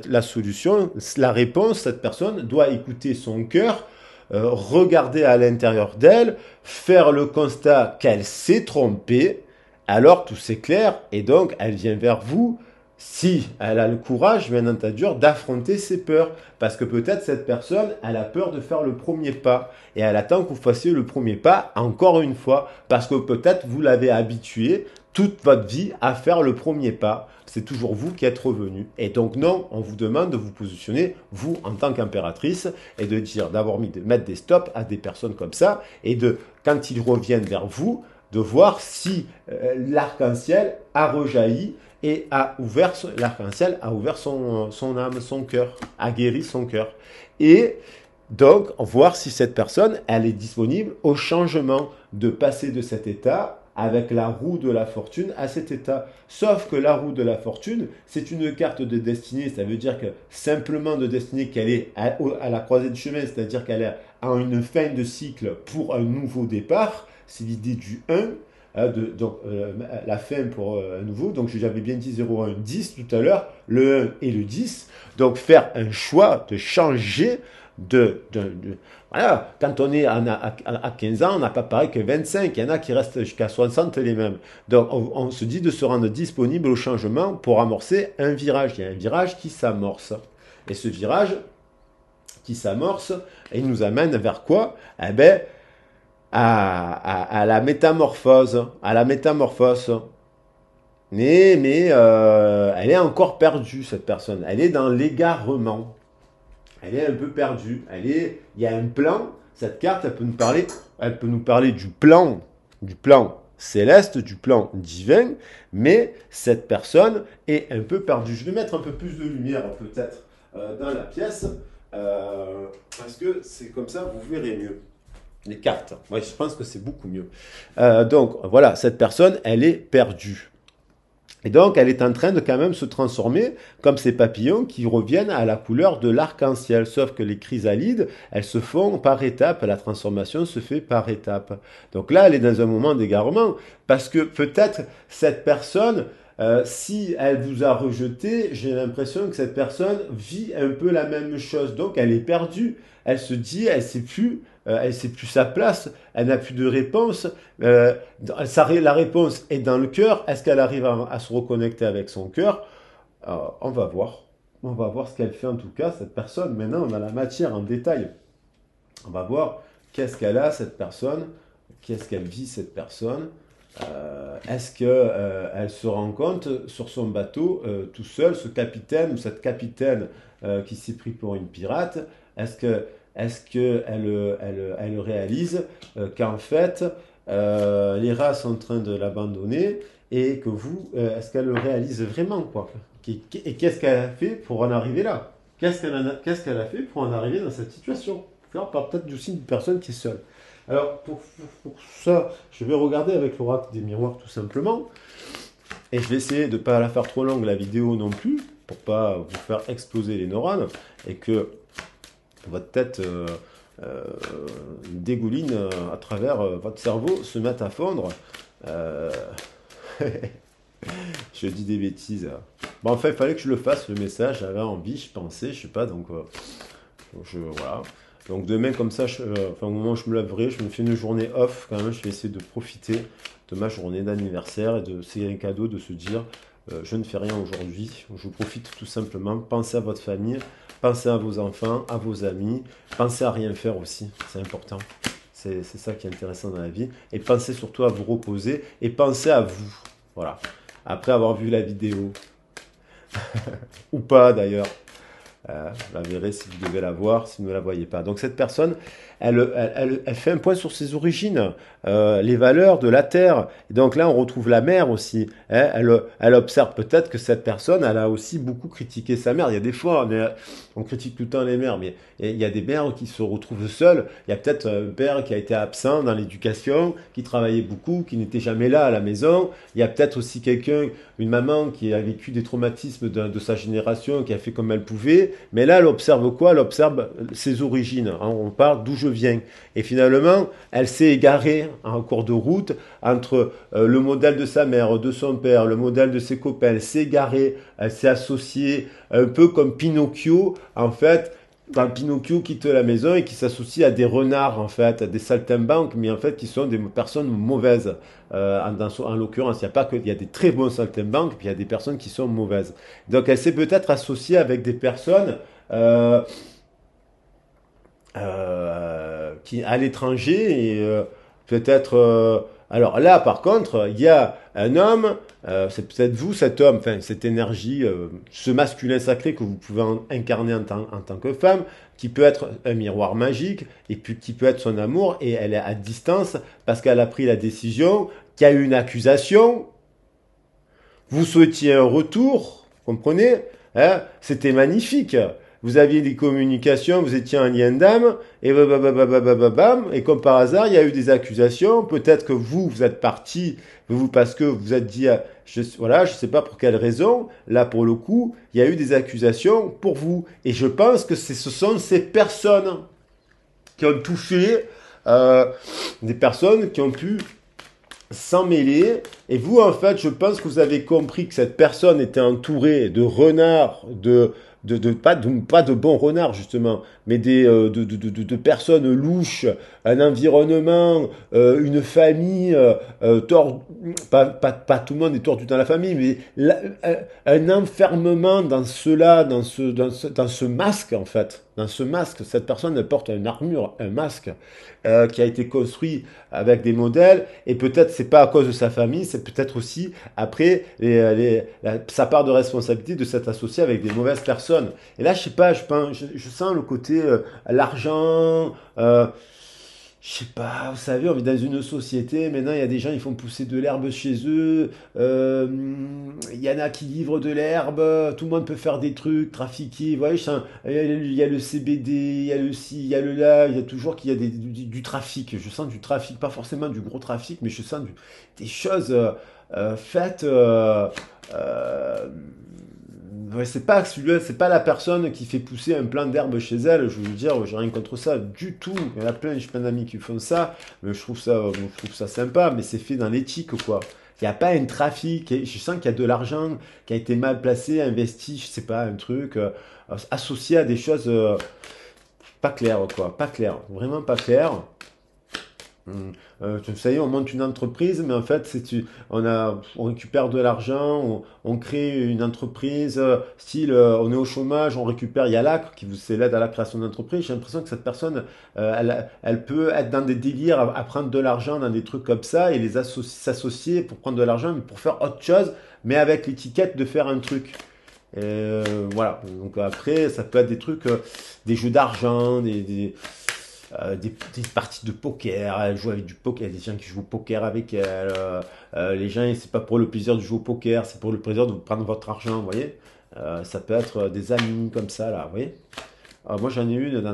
la solution, la réponse, cette personne doit écouter son cœur, euh, regarder à l'intérieur d'elle, faire le constat qu'elle s'est trompée. Alors tout s'éclaire et donc elle vient vers vous si elle a le courage, bien entendu, d'affronter ses peurs. Parce que peut-être cette personne, elle a peur de faire le premier pas. Et elle attend que vous fassiez le premier pas encore une fois. Parce que peut-être vous l'avez habitué toute votre vie à faire le premier pas. C'est toujours vous qui êtes revenu. Et donc non, on vous demande de vous positionner, vous, en tant qu'impératrice, et de dire, d'avoir mis, de mettre des stops à des personnes comme ça, et de, quand ils reviennent vers vous, de voir si euh, l'arc-en-ciel a rejailli et a ouvert, l'arc-en-ciel a ouvert son, âme, son cœur, a guéri son cœur. Et donc, voir si cette personne, elle est disponible au changement de passer de cet état avec la roue de la fortune à cet état. Sauf que la roue de la fortune, c'est une carte de destinée, ça veut dire que simplement de destinée qu'elle est à, la croisée du chemin, c'est-à-dire qu'elle est à une fin de cycle pour un nouveau départ, c'est l'idée du 1, Hein, donc, euh, la fin pour un euh, nouveau. Donc j'avais bien dit 0, 1, 10 tout à l'heure, le 1 et le 10. Donc faire un choix de changer de... voilà, quand on est à, 15 ans, on n'a pas pareil que 25, il y en a qui restent jusqu'à 60 les mêmes. Donc on, se dit de se rendre disponible au changement pour amorcer un virage. Il y a un virage qui s'amorce. Et ce virage qui s'amorce, il nous amène vers quoi Eh bien, à, à, la métamorphose, à la métamorphose. Mais, mais euh, elle est encore perdue, cette personne. Elle est dans l'égarement. Elle est un peu perdue. Elle est, il y a un plan. Cette carte, elle peut nous parler, elle peut nous parler du plan, du plan céleste, du plan divin. Mais cette personne est un peu perdue. Je vais mettre un peu plus de lumière, peut-être, euh, dans la pièce. Euh, parce que c'est comme ça, vous verrez mieux les cartes. Moi, je pense que c'est beaucoup mieux. Euh, donc, voilà, cette personne, elle est perdue. Et donc, elle est en train de quand même se transformer comme ces papillons qui reviennent à la couleur de l'arc-en-ciel. Sauf que les chrysalides, elles se font par étapes. La transformation se fait par étapes. Donc là, elle est dans un moment d'égarement parce que peut-être cette personne, euh, si elle vous a rejeté, j'ai l'impression que cette personne vit un peu la même chose. Donc elle est perdue. Elle se dit, elle ne sait plus euh, elle elle sait plus sa place, elle n'a plus de réponse, euh, la réponse est dans le cœur, est-ce qu'elle arrive à, se reconnecter avec son cœur euh, On va voir. On va voir ce qu'elle fait en tout cas, cette personne. Maintenant, on a la matière en détail. On va voir qu'est-ce qu'elle a, cette personne, qu'est-ce qu'elle vit, cette personne. est-ce qu'elle se rend compte sur son bateau, tout seul, ce capitaine ou cette capitaine qui s'est pris pour une pirate Est-ce que est-ce qu'elle elle, réalise euh, qu'en fait, euh, les rats sont en train de l'abandonner et que vous, euh, est-ce qu'elle le réalise vraiment quoi Et qu'est-ce qu'elle a fait pour en arriver là Qu'est-ce qu'elle a, fait pour en arriver dans cette situation on peut-être aussi d'une personne qui est seule. Alors, pour, ça, je vais regarder avec l'oracle des miroirs tout simplement. Et je vais essayer de ne pas la faire trop longue la vidéo non plus, pour pas vous faire exploser les neurones et que votre tête euh, euh, dégouline euh, à travers votre cerveau, se met à fondre. je dis des bêtises. Hein. Bon, enfin, il fallait que je le fasse, le message. J'avais envie, je pensais, je sais pas, donc je, voilà. Donc demain, comme ça, je, au moment où je me laverai, je me fais une journée off quand même. Je vais essayer de profiter de ma journée d'anniversaire et de c'est un cadeau de se dire je ne fais rien aujourd'hui. Je profite tout simplement. Pensez à votre famille, Pensez à vos enfants, à vos amis. Pensez à rien faire aussi, c'est important. C'est ça qui est intéressant dans la vie. Et pensez surtout à vous reposer et pensez à vous. Voilà. Après avoir vu la vidéo. Ou pas d'ailleurs. Euh, la verrez si vous devez la voir, si vous ne la voyez pas. Donc cette personne, elle, elle, elle, fait un point sur ses origines, euh, les valeurs de la terre. Et donc là, on retrouve la mère aussi. Hein. Elle, observe peut-être que cette personne, elle a aussi beaucoup critiqué sa mère. Il y a des fois, on, critique tout le temps les mères, mais il y a des mères qui se retrouvent seules. Il y a peut-être un père qui a été absent dans l'éducation, qui travaillait beaucoup, qui n'était jamais là à la maison. Il y a peut-être aussi quelqu'un, une maman qui a vécu des traumatismes de sa génération, qui a fait comme elle pouvait mais là, elle observe quoi Elle observe ses origines. Hein, on parle d'où je viens. Et finalement, elle s'est égarée en cours de route entre euh, le modèle de sa mère, de son père, le modèle de ses copains. Elle s'est égarée, elle s'est associée, un peu comme Pinocchio, en fait, un Pinocchio quitte la maison et qui s'associe à des renards, en fait, à des saltimbanques, mais en fait, qui sont des personnes mauvaises. Euh, en, l'occurrence, il n'y a pas que, il y a des très bons saltimbanques, puis il y a des personnes qui sont mauvaises. Donc, elle s'est peut-être associée avec des personnes euh, euh, qui, à l'étranger, euh, peut-être euh, alors là, par contre, il y a un homme, euh, c'est peut-être vous cet homme, enfin cette énergie, euh, ce masculin sacré que vous pouvez incarner en tant, que femme, qui peut être un miroir magique, et puis qui peut être son amour, et elle est à distance parce qu'elle a pris la décision, qu'il y a eu une accusation, vous souhaitiez un retour, comprenez hein C'était magnifique vous aviez des communications, vous étiez un lien d'âme, et bam, et comme par hasard, il y a eu des accusations, peut-être que vous, vous êtes parti, vous, parce que vous êtes dit, je, voilà, je sais pas pour quelle raison, là, pour le coup, il y a eu des accusations pour vous. Et je pense que ce sont ces personnes qui ont touché, euh, des personnes qui ont pu s'en mêler. Et vous, en fait, je pense que vous avez compris que cette personne était entourée de renards, de, de, de, pas, de, pas de bons renards justement, mais des, euh, de, de, personnes louches, un environnement, euh, une famille, euh, pas, pas, pas, tout le monde est tordu dans la famille, mais un enfermement dans cela, dans ce, dans ce, dans ce masque en fait dans ce masque. Cette personne porte une armure, un masque euh, qui a été construit avec des modèles. Et peut-être c'est pas à cause de sa famille, c'est peut-être aussi après euh, sa part de responsabilité de s'être associé avec des mauvaises personnes. Et là, je sais pas, je, sens le côté euh, l'argent je sais pas, vous savez, on vit dans une société, maintenant il y a des gens qui font pousser de l'herbe chez eux, euh, il y en a qui livrent de l'herbe, tout le monde peut faire des trucs, trafiquer, vous voyez, il y, a le CBD, il y a le ci, il y a le là, il y a toujours qu'il y a des, du, trafic, je sens du trafic, pas forcément du gros trafic, mais je sens des choses euh, faites... Euh, c'est pas c'est pas la personne qui fait pousser un plan d'herbe chez elle. Je veux dire, j'ai rien contre ça du tout. Il y en a plein, plein d'amis qui font ça. Mais je trouve ça, euh, je trouve ça sympa, mais c'est fait dans l'éthique, quoi. Il n'y a pas un trafic. je sens qu'il y a de l'argent qui a été mal placé, investi, je sais pas, un truc euh, associé à des choses euh, pas claires, quoi. Pas claires, vraiment pas claires ça y est, on monte une entreprise, mais en fait, c'est, on, a, on récupère de l'argent, on, crée une entreprise, euh, Si euh, on est au chômage, on récupère, il y a l'ACRE qui vous l'aide à la création d'entreprise. J'ai l'impression que cette personne, euh, elle, peut être dans des délires à, prendre de l'argent, dans des trucs comme ça, et les s'associer pour prendre de l'argent, mais pour faire autre chose, mais avec l'étiquette de faire un truc. voilà, donc après, ça peut être des trucs, des jeux d'argent, des euh, des petites parties de poker, elle euh, joue avec du poker, il y a des gens qui jouent poker avec elle, euh, les gens, c'est pas pour le plaisir de jouer au poker, c'est pour le plaisir de prendre votre argent, vous voyez. ça peut être des amis comme ça, là, vous voyez. moi, j'en ai une dans,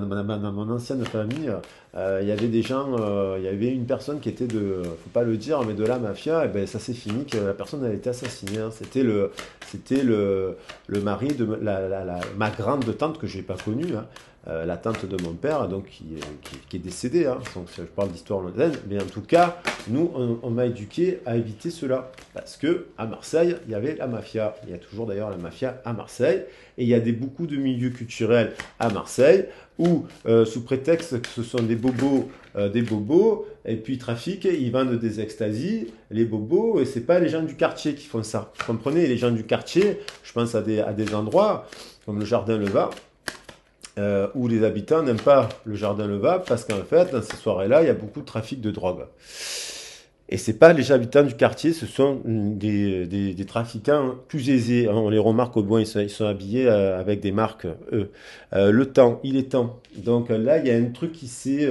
mon ancienne famille. Il y avait des gens, il y avait une personne qui était de, faut pas le dire, mais de la mafia. Et ben, ça s'est fini que la personne a été assassinée. Hein. C'était le, c'était le, le mari de ma grande tante que je n'ai pas connue. Hein. Euh, la tante de mon père, donc qui, est décédée. Hein. je parle d'histoire lointaine, mais en tout cas, nous, on, m'a éduqué à éviter cela. Parce que à Marseille, il y avait la mafia. Il y a toujours d'ailleurs la mafia à Marseille. Et il y a des, beaucoup de milieux culturels à Marseille où, euh, sous prétexte que ce sont des bobos, euh, des bobos, et puis trafic, ils vendent des extasies, les bobos, et c'est pas les gens du quartier qui font ça. Vous comprenez, les gens du quartier, je pense à des, endroits comme le jardin Leva. Euh, où les habitants n'aiment pas le jardin levable parce qu'en fait, dans ces soirées-là, il y a beaucoup de trafic de drogue. Et c'est pas les habitants du quartier, ce sont des, des, trafiquants plus aisés. Hein, on les remarque au moins, ils sont, habillés euh, avec des marques, eux. Euh, le temps, il est temps. Donc là, il y a un truc qui s'est...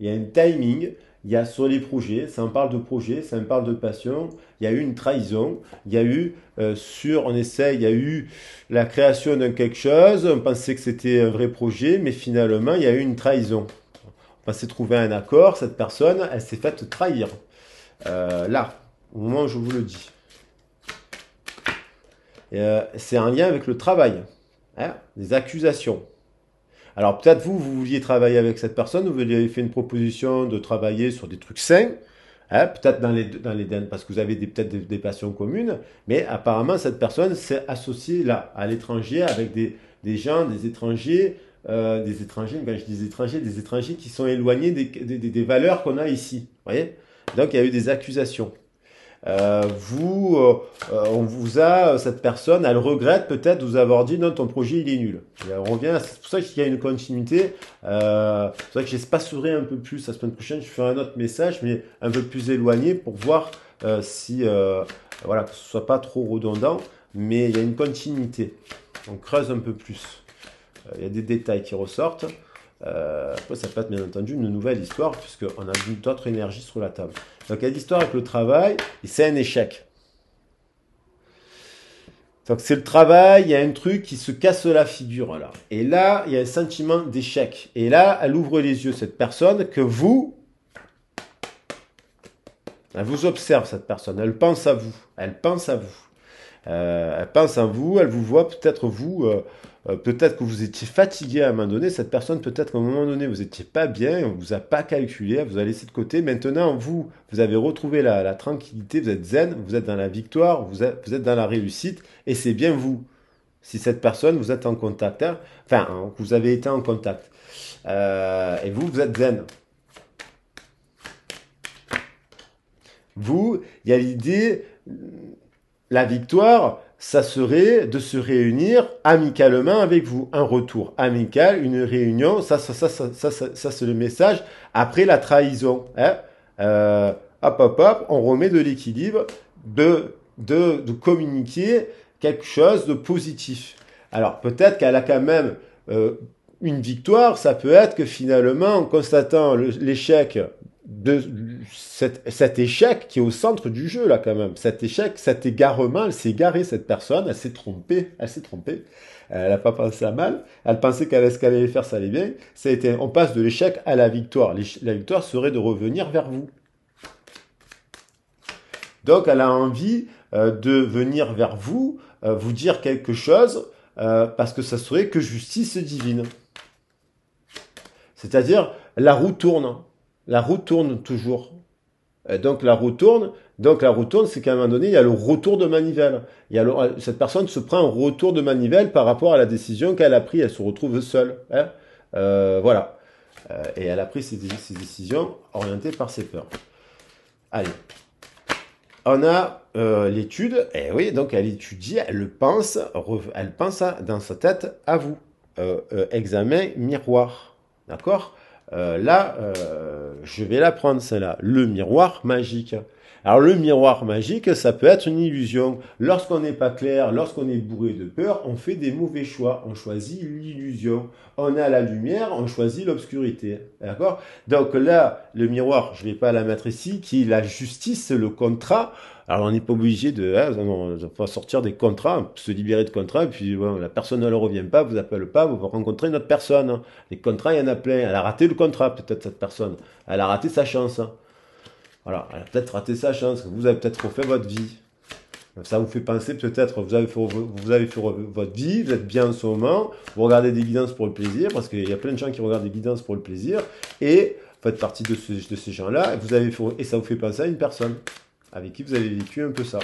il y a un timing il y a sur les projets, ça en parle de projet, ça me parle de passion, il y a eu une trahison, il y a eu euh, sur, on essaie, il y a eu la création d'un quelque chose, on pensait que c'était un vrai projet, mais finalement, il y a eu une trahison. On pensait trouver un accord, cette personne, elle s'est faite trahir. Euh, là, au moment où je vous le dis. Euh, c'est un lien avec le travail, hein, les accusations. Alors peut-être vous, vous vouliez travailler avec cette personne, vous lui avez fait une proposition de travailler sur des trucs sains, hein, peut-être dans les, dans les parce que vous avez peut-être des, passions communes, mais apparemment cette personne s'est associée là, à l'étranger, avec des, des, gens, des étrangers, euh, des étrangers, ben, je dis étrangers, des étrangers qui sont éloignés des, des valeurs qu'on a ici. voyez Donc il y a eu des accusations. Euh, vous, euh, euh, on vous a, cette personne, elle regrette peut-être de vous avoir dit non, ton projet il est nul. on revient, c'est pour ça qu'il y a une continuité. Euh, c'est vrai que souri un peu plus la semaine prochaine, je ferai un autre message, mais un peu plus éloigné pour voir si, voilà, que ce soit pas trop redondant, mais il y a une continuité. On creuse un peu plus. Il y a des détails qui ressortent. Euh, après, ça peut être bien entendu une nouvelle histoire, puisqu'on a d'autres énergies sur la table. Donc, il y a l'histoire avec le travail, et c'est un échec. Donc c'est le travail, il y a un truc qui se casse la figure Et là, il y a un sentiment d'échec. Et là, elle ouvre les yeux, cette personne, que vous... Elle vous observe, cette personne. Elle pense à vous. Elle pense à vous. Euh, elle pense à vous, elle vous voit peut-être vous euh, euh, peut-être que vous étiez fatigué à un moment donné, cette personne peut-être qu'à un moment donné vous n'étiez pas bien, on ne vous a pas calculé, vous a laissé de côté. Maintenant, vous, vous avez retrouvé la, tranquillité, vous êtes zen, vous êtes dans la victoire, vous êtes, dans la réussite, et c'est bien vous. Si cette personne, vous êtes en contact, hein, enfin, vous avez été en contact, euh, et vous, vous êtes zen. Vous, il y a l'idée, la victoire, ça serait de se réunir amicalement avec vous. Un retour amical, une réunion, ça, ça, ça, ça, ça, ça c'est le message après la trahison. Hein. Euh, hop, hop, hop, on remet de l'équilibre, de, de, de, communiquer quelque chose de positif. Alors peut-être qu'elle a quand même euh, une victoire, ça peut être que finalement, en constatant l'échec de cet, échec qui est au centre du jeu là quand même, cet échec, cet égarement, elle s'est égarée cette personne, elle s'est trompée, elle s'est trompée, euh, elle n'a pas pensé à mal, elle pensait qu'elle ce qu'elle allait faire, ça allait bien, ça a été, on passe de l'échec à la victoire, la victoire serait de revenir vers vous. Donc elle a envie euh, de venir vers vous, euh, vous dire quelque chose, parce que ça serait que justice divine. C'est-à-dire, la roue tourne la roue tourne toujours. donc la roue tourne, donc la roue tourne, c'est qu'à un moment donné, il y a le retour de manivelle. Il y cette personne se prend un retour de manivelle par rapport à la décision qu'elle a prise. Elle se retrouve seule. Hein. Euh, voilà. Euh, et elle a pris ses, décisions orientées par ses peurs. Allez. On a euh, l'étude. Et eh oui, donc elle étudie, elle le pense, elle pense dans sa tête à vous. examen miroir. D'accord euh, là, euh, je vais la prendre celle-là. Le miroir magique. Alors le miroir magique, ça peut être une illusion. Lorsqu'on n'est pas clair, lorsqu'on est bourré de peur, on fait des mauvais choix. On choisit l'illusion. On a la lumière, on choisit l'obscurité. D'accord Donc là, le miroir, je ne vais pas la mettre ici, qui est la justice, le contrat. Alors on n'est pas obligé de hein, sortir des contrats, se libérer de contrats, puis la personne ne le revient pas, vous appelle pas, vous rencontrez une autre personne. Les contrats, il y en a plein. Elle a raté le contrat, peut-être cette personne. Elle a raté sa chance. Voilà, elle a peut-être raté sa chance, vous avez peut-être refait votre vie. Ça vous fait penser peut-être, vous avez fait, vous avez votre vie, vous êtes bien en ce moment, vous regardez des guidances pour le plaisir, parce qu'il y a plein de gens qui regardent des guidances pour le plaisir, et faites partie de, ces gens-là, vous avez fait, et ça vous fait penser à une personne avec qui vous avez vécu un peu ça.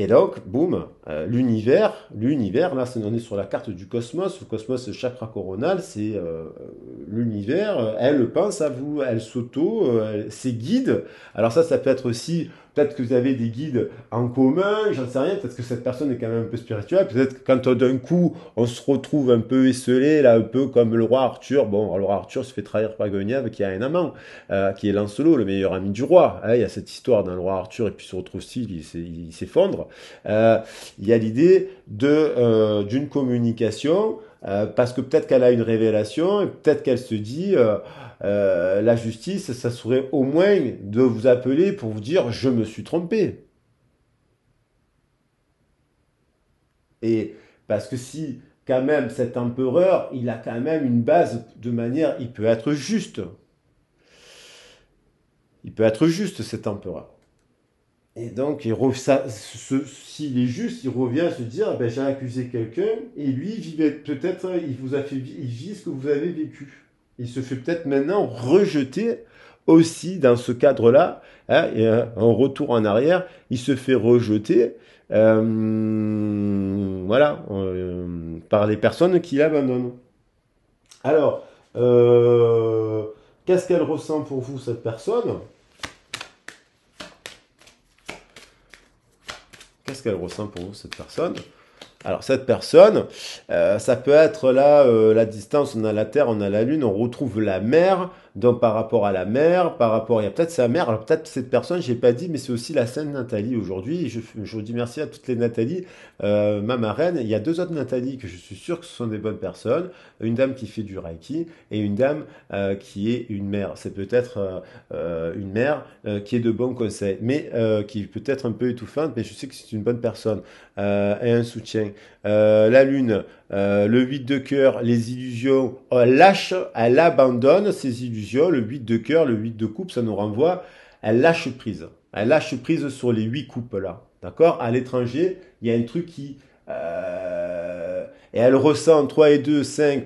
Et donc, boum, euh, l'univers, l'univers, là, on est sur la carte du cosmos. Le cosmos, chakra coronal, c'est euh, l'univers. Elle pense à vous, elle s'auto, euh, elle ses guide. Alors ça, ça peut être aussi Peut-être que vous avez des guides en commun, j'en sais rien. Peut-être que cette personne est quand même un peu spirituelle. Peut-être que quand d'un coup, on se retrouve un peu esselé, là, un peu comme le roi Arthur. Bon, le roi Arthur se fait trahir par Guenièvre, qui a un amant, euh, qui est Lancelot, le meilleur ami du roi. Hein, il y a cette histoire dans le roi Arthur, et puis se retrouve aussi il il s'effondre. Euh, il y a l'idée euh, d'une communication euh, parce que peut-être qu'elle a une révélation peut-être qu'elle se dit euh, euh, la justice, ça serait au moins de vous appeler pour vous dire je me suis trompé. Et parce que si quand même cet empereur, il a quand même une base de manière, il peut être juste. Il peut être juste cet empereur. Et donc, s'il est juste, il revient à se dire, ben, j'ai accusé quelqu'un, et lui, vivait, ben, peut-être, hein, il vous a fait, il vit ce que vous avez vécu. Il se fait peut-être maintenant rejeter aussi dans ce cadre-là, hein, et retour en arrière, il se fait rejeter, euh, voilà, euh, par les personnes qui l'abandonnent. Alors, euh, qu'est-ce qu'elle ressent pour vous cette personne qu'elle ressent pour vous, cette personne alors cette personne, euh, ça peut être là euh, la distance, on a la Terre, on a la Lune, on retrouve la mer, donc par rapport à la mère, par rapport, il y a peut-être sa mère, alors peut-être cette personne, je n'ai pas dit, mais c'est aussi la sainte Nathalie aujourd'hui. Je, vous dis merci à toutes les Nathalie, euh, ma marraine. Il y a deux autres Nathalie que je suis sûr que ce sont des bonnes personnes. Une dame qui fait du reiki et une dame euh, qui est une mère. C'est peut-être euh, une mère qui est de bons conseils, mais qui peut-être un peu étouffante, mais je sais que c'est une bonne personne et un soutien. la lune, euh, le 8 de cœur, les illusions, elle euh, lâche, elle abandonne ses illusions. Le 8 de cœur, le 8 de coupe, ça nous renvoie, elle lâche prise. Elle lâche prise sur les 8 coupes là. D'accord À l'étranger, il y a un truc qui... Euh, et elle ressent 3 et 2, 5,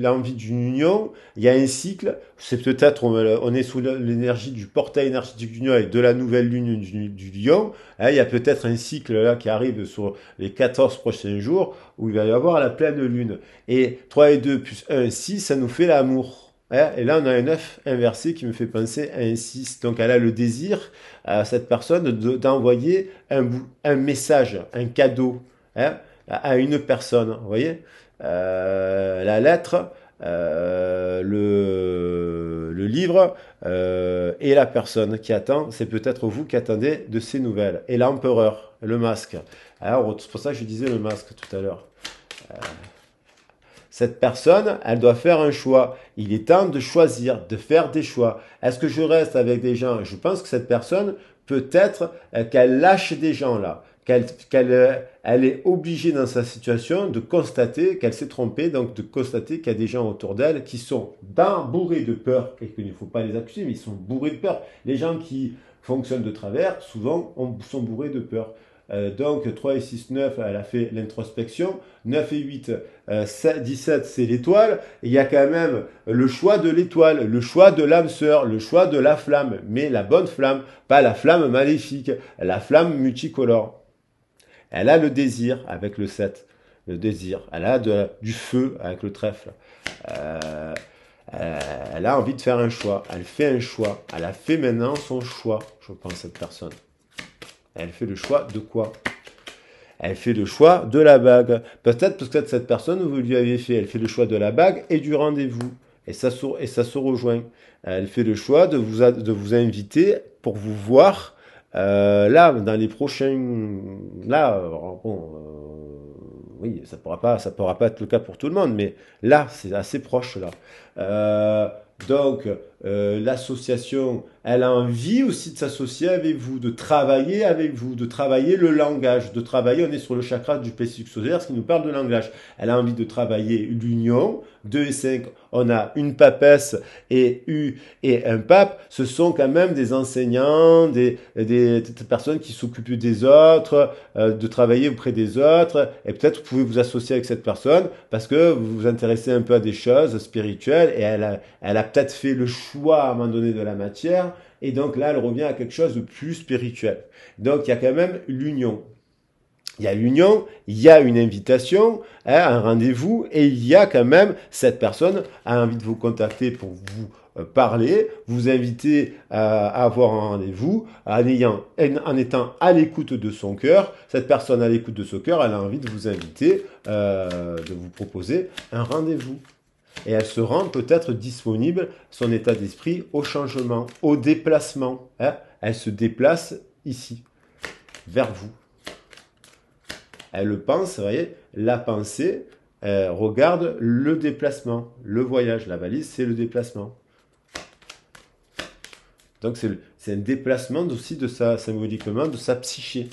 l'envie d'une union, il y a un cycle, c'est peut-être, on, est sous l'énergie du portail énergétique du lion et de la nouvelle lune du, lion, hein, il y a peut-être un cycle là qui arrive sur les 14 prochains jours, où il va y avoir la pleine lune. Et 3 et 2 plus 1, 6, ça nous fait l'amour. Hein, et là, on a un 9 inversé qui me fait penser à un 6. Donc, elle a le désir, à cette personne, d'envoyer un, un message, un cadeau. Hein à une personne. Vous voyez euh, La lettre, euh, le, livre euh, et la personne qui attend, c'est peut-être vous qui attendez de ces nouvelles. Et l'empereur, le masque. Alors, c'est pour ça que je disais le masque tout à l'heure. Cette personne, elle doit faire un choix. Il est temps de choisir, de faire des choix. Est-ce que je reste avec des gens Je pense que cette personne, peut-être qu'elle lâche des gens là qu'elle euh, elle est obligée dans sa situation de constater qu'elle s'est trompée, donc de constater qu'il y a des gens autour d'elle qui sont bourrés de peur, et qu'il ne faut pas les accuser, mais ils sont bourrés de peur. Les gens qui fonctionnent de travers, souvent, sont bourrés de peur. Euh, donc 3 et 6, 9, elle a fait l'introspection. 9 et 8, 7, 17, c'est l'étoile. Il y a quand même le choix de l'étoile, le choix de l'âme sœur, le choix de la flamme, mais la bonne flamme, pas la flamme maléfique, la flamme multicolore. Elle a le désir avec le 7, le désir. Elle a du feu avec le trèfle. Euh, euh, elle a envie de faire un choix. Elle fait un choix. Elle a fait maintenant son choix, je pense, cette personne. Elle fait le choix de quoi Elle fait le choix de la bague. Peut-être parce que cette personne, vous lui avez fait, elle fait le choix de la bague et du rendez-vous. Et ça, se, et ça se rejoint. Elle fait le choix de vous, de vous inviter pour vous voir euh, là, dans les prochains, là, bon, euh, oui, ça pourra pas, ça pourra pas être le cas pour tout le monde, mais là, c'est assez proche là. Euh, donc, euh, l'association, elle a envie aussi de s'associer avec vous, de travailler avec vous, de travailler le langage, de travailler, on est sur le chakra du plexus solaire, ce qui nous parle de langage. Elle a envie de travailler l'union, 2 et 5, on a une papesse et, eu, et un pape, ce sont quand même des enseignants, des, des, personnes qui s'occupent des autres, euh, de travailler auprès des autres, et peut-être vous pouvez vous associer avec cette personne parce que vous vous intéressez un peu à des choses spirituelles et elle elle a peut-être fait le choix choix à un moment donné de la matière, et donc là, elle revient à quelque chose de plus spirituel. Donc il y a quand même l'union. Il y a l'union, il y a une invitation, hein, un rendez-vous, et il y a quand même cette personne a envie de vous contacter pour vous euh, parler, vous inviter euh, à avoir un rendez-vous en, ayant, en étant à l'écoute de son cœur. Cette personne à l'écoute de son cœur, elle a envie de vous inviter, euh, de vous proposer un rendez-vous et elle se rend peut-être disponible, son état d'esprit, au changement, au déplacement. Hein. elle se déplace ici, vers vous. Elle le pense, vous voyez, la pensée euh, regarde le déplacement, le voyage. La valise, c'est le déplacement. Donc c'est un déplacement aussi de sa, symboliquement de sa psyché.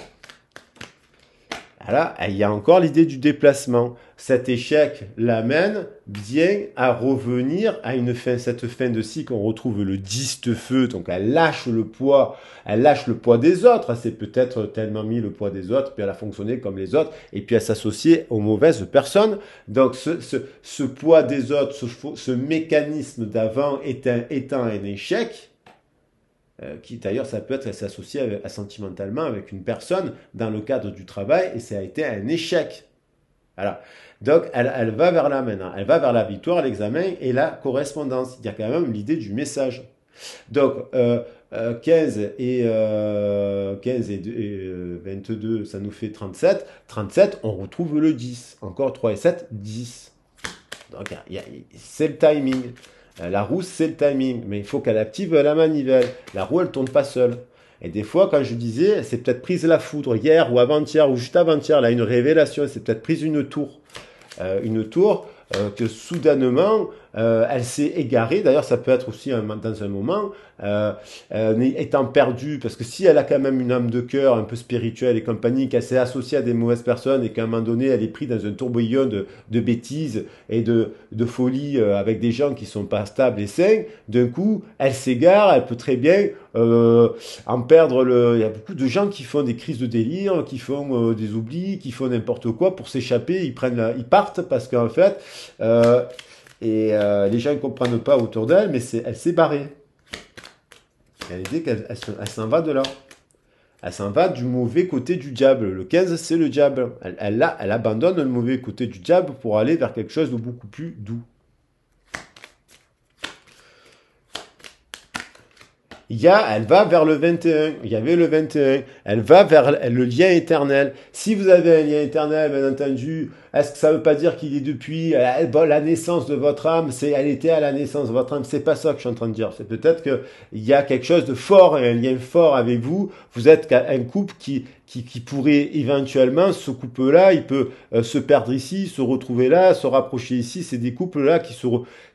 Là, il y a encore l'idée du déplacement cet échec l'amène bien à revenir à une fin, cette fin de cycle. On retrouve le diste-feu, donc elle lâche le poids, elle lâche le poids des autres. Elle s'est peut-être tellement mis le poids des autres, puis elle a fonctionné comme les autres, et puis elle s'associer aux mauvaises personnes. Donc ce, poids des autres, ce, mécanisme d'avant étant, un échec, euh, qui d'ailleurs ça peut être s'associer euh, sentimentalement avec une personne dans le cadre du travail et ça a été un échec. Alors, donc, elle, va vers là maintenant. Elle va vers la victoire, l'examen et la correspondance. Il y a quand même l'idée du message. Donc, 15 euh, euh, et, 15 euh, et, et 22, ça nous fait 37. 37, on retrouve le 10. Encore 3 et 7, 10. Donc, c'est le timing. La roue, c'est le timing. Mais il faut qu'elle active la manivelle. La roue, elle ne tourne pas seule. Et des fois, quand je disais, c'est peut-être prise la foudre hier ou avant-hier ou juste avant-hier, là, une révélation, c'est peut-être prise une tour. Euh, une tour euh, que soudainement, euh, elle s'est égarée. D'ailleurs, ça peut être aussi dans un moment, euh, euh étant perdue, parce que si elle a quand même une âme de cœur un peu spirituelle et compagnie, qu'elle s'est associée à des mauvaises personnes et qu'à un moment donné, elle est prise dans un tourbillon de, bêtises et de, de folie euh, avec des gens qui sont pas stables et sains, d'un coup, elle s'égare, elle peut très bien en perdre le... Il y a beaucoup de gens qui font des crises de délire, qui font des oublis, qui font n'importe quoi pour s'échapper, ils prennent, ils partent parce qu'en fait... Euh, et euh, les gens ne comprennent pas autour d'elle, mais elle s'est barrée. Elle dit qu'elle s'en va de là. Elle s'en va du mauvais côté du diable. Le 15, c'est le diable. Elle, elle abandonne le mauvais côté du diable pour aller vers quelque chose de beaucoup plus doux. a, elle va vers le 21. Il y avait le 21. Elle va vers le lien éternel. Si vous avez un lien éternel, bien entendu, est-ce que ça veut pas dire qu'il est depuis euh, la naissance de votre âme C'est elle était à la naissance de votre âme. C'est pas ça que je suis en train de dire. C'est peut-être que il y a quelque chose de fort, un lien fort avec vous. Vous êtes un couple qui qui, pourrait éventuellement ce couple-là, il peut euh, se perdre ici, se retrouver là, se rapprocher ici. C'est des couples-là qui se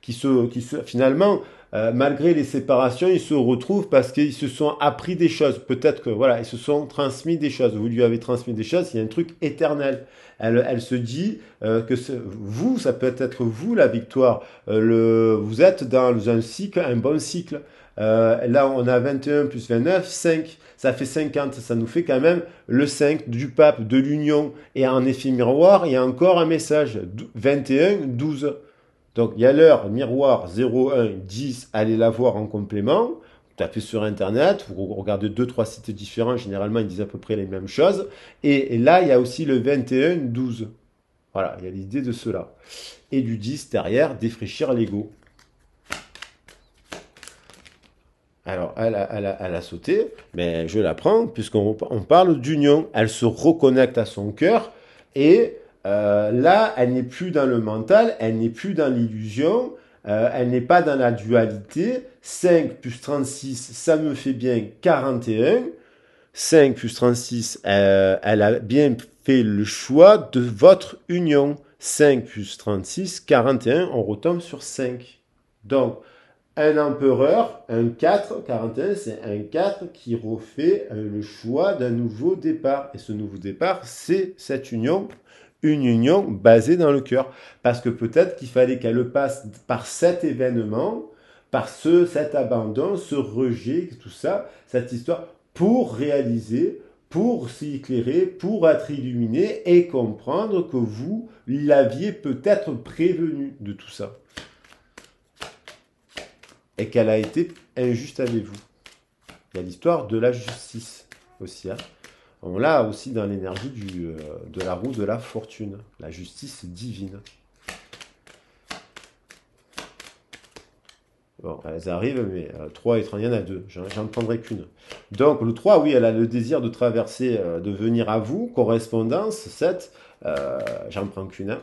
qui se qui se finalement euh, malgré les séparations, ils se retrouvent parce qu'ils se sont appris des choses. Peut-être que voilà, ils se sont transmis des choses. Vous lui avez transmis des choses. Il y a un truc éternel. Elle, elle se dit euh, que vous, ça peut être vous la victoire. Euh, le, vous êtes dans un cycle, un bon cycle. là, on a 21 plus 29, 5 ça fait 50, ça nous fait quand même le 5 du pape, de l'union, et en effet miroir, il y a encore un message, 21, 12. Donc il y a l'heure miroir 01 10, allez la voir en complément. Vous tapez sur Internet, vous regardez deux, trois sites différents, généralement ils disent à peu près les mêmes choses. Et, là, il y a aussi le 21 12. Voilà, il y a l'idée de cela. Et du 10 derrière, défrichir l'ego. Alors, elle a, sauté, mais je la prends puisqu'on parle d'union. Elle se reconnecte à son cœur et euh, là, elle n'est plus dans le mental, elle n'est plus dans l'illusion, euh, elle n'est pas dans la dualité. 5 plus 36, ça me fait bien 41. 5 plus 36, euh, elle a bien fait le choix de votre union. 5 plus 36, 41, on retombe sur 5. Donc, un empereur, un 4, 41, c'est un 4 qui refait le choix d'un nouveau départ. Et ce nouveau départ, c'est cette union une union basée dans le cœur. Parce que peut-être qu'il fallait qu'elle passe par cet événement, par ce, cet abandon, ce rejet, tout ça, cette histoire, pour réaliser, pour s'éclairer, pour être illuminé et comprendre que vous l'aviez peut-être prévenu de tout ça. Et qu'elle a été injuste avec vous. Il y a l'histoire de la justice aussi. Hein on l'a aussi dans l'énergie euh, de la roue de la fortune, la justice divine. Bon, elles arrivent, mais 3 euh, et 3, il y en a 2. J'en prendrai qu'une. Donc, le 3, oui, elle a le désir de traverser, euh, de venir à vous. Correspondance, 7. J'en prends qu'une. Hein.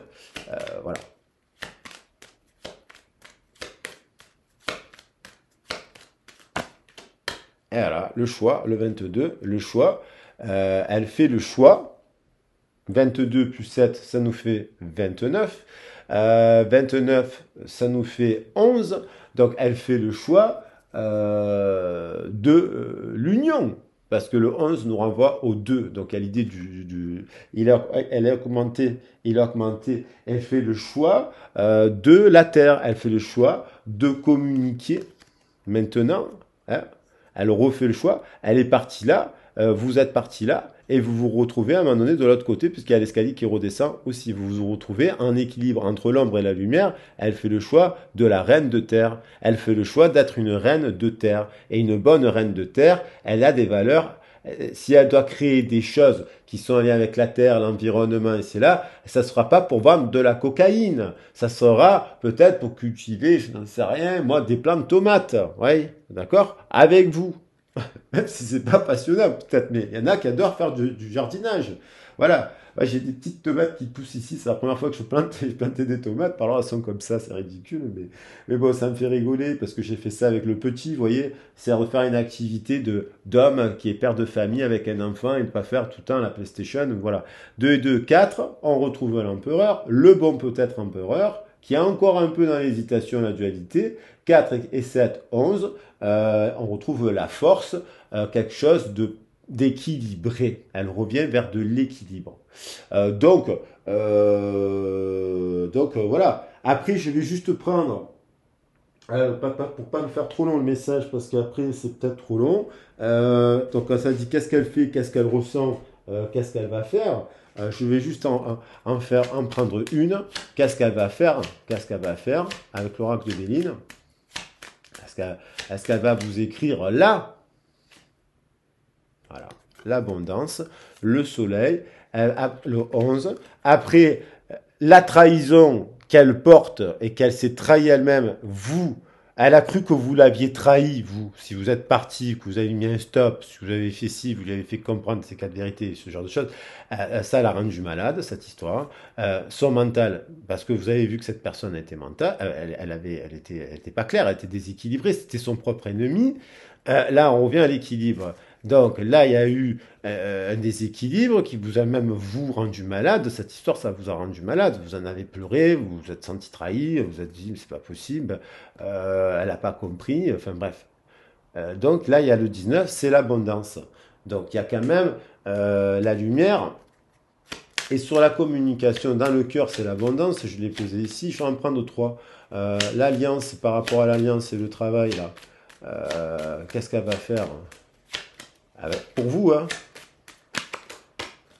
voilà. Et voilà, le choix, le 22, le choix euh, elle fait le choix. 22 plus 7, ça nous fait 29. 29, euh, ça nous fait 11. Donc elle fait le choix euh, de l'union. Parce que le 11 nous renvoie au 2. Donc à l'idée du... du il a, elle a augmenté. Elle fait le choix de la terre. Elle fait le choix de communiquer. Maintenant, hein. elle refait le choix. Elle est partie là. Euh, vous êtes parti là, et vous vous retrouvez à un moment donné de l'autre côté, puisqu'il y a l'escalier qui redescend aussi. Vous vous retrouvez en équilibre entre l'ombre et la lumière. Elle fait le choix de la reine de terre. Elle fait le choix d'être une reine de terre. Et une bonne reine de terre, elle a des valeurs. Euh, si elle doit créer des choses qui sont en lien avec la terre, l'environnement, et c'est là, ça ne sera pas pour vendre de la cocaïne. Ça sera peut-être pour cultiver, je n'en sais rien, moi, des plantes de tomates. Oui, d'accord Avec vous. Même si c'est pas passionnant, peut-être, mais il y en a qui adorent faire du, jardinage. Voilà. j'ai des petites tomates qui poussent ici. C'est la première fois que je plante, j'ai planté des tomates. Par là, elles sont comme ça, c'est ridicule. Mais, mais bon, ça me fait rigoler parce que j'ai fait ça avec le petit, vous voyez. C'est refaire une activité de, d'homme qui est père de famille avec un enfant et ne pas faire tout le temps la PlayStation. Voilà. 2 et 2, 4. On retrouve l'empereur. Le bon peut-être empereur qui est encore un peu dans l'hésitation, la dualité, 4 et 7, 11, euh, on retrouve la force, euh, quelque chose de d'équilibré. Elle revient vers de l'équilibre. Euh, donc, donc voilà. Après, je vais juste prendre, pour ne pour pas me faire trop long le message, parce qu'après c'est peut-être trop long. donc quand ça dit qu'est-ce qu'elle fait, qu'est-ce qu'elle ressent, qu'est-ce qu'elle va faire, je vais juste en, faire, en prendre une. Qu'est-ce qu'elle va faire, qu'est-ce qu'elle va faire avec l'oracle de Béline. Est-ce qu'elle va vous écrire là Voilà, l'abondance, le soleil, le 11. Après, euh, la trahison qu'elle porte et qu'elle s'est trahie elle-même, vous, elle a cru que vous l'aviez trahi, vous. Si vous êtes parti, que vous avez mis un stop, si vous avez fait ci, vous lui avez fait comprendre ces quatre vérités, ce genre de choses, euh, euh, ça l'a rendu malade, cette histoire. Euh, son mental, parce que vous avez vu que cette personne était mentale, elle, elle, avait, elle, était, était pas claire, elle était déséquilibrée, c'était son propre ennemi. là, on revient à l'équilibre. Donc là, il y a eu euh, un déséquilibre qui vous a même vous rendu malade. Cette histoire, ça vous a rendu malade. Vous en avez pleuré, vous vous êtes senti trahi, vous vous êtes dit, c'est pas possible, euh, elle n'a pas compris. Enfin bref. Euh, donc là, il y a le 19, c'est l'abondance. Donc il y a quand même la lumière. Et sur la communication, dans le cœur, c'est l'abondance. Je l'ai posé ici. Je vais en prendre trois. l'alliance, par rapport à l'alliance et le travail, là. Qu'est-ce qu'elle va faire ah pour vous, hein.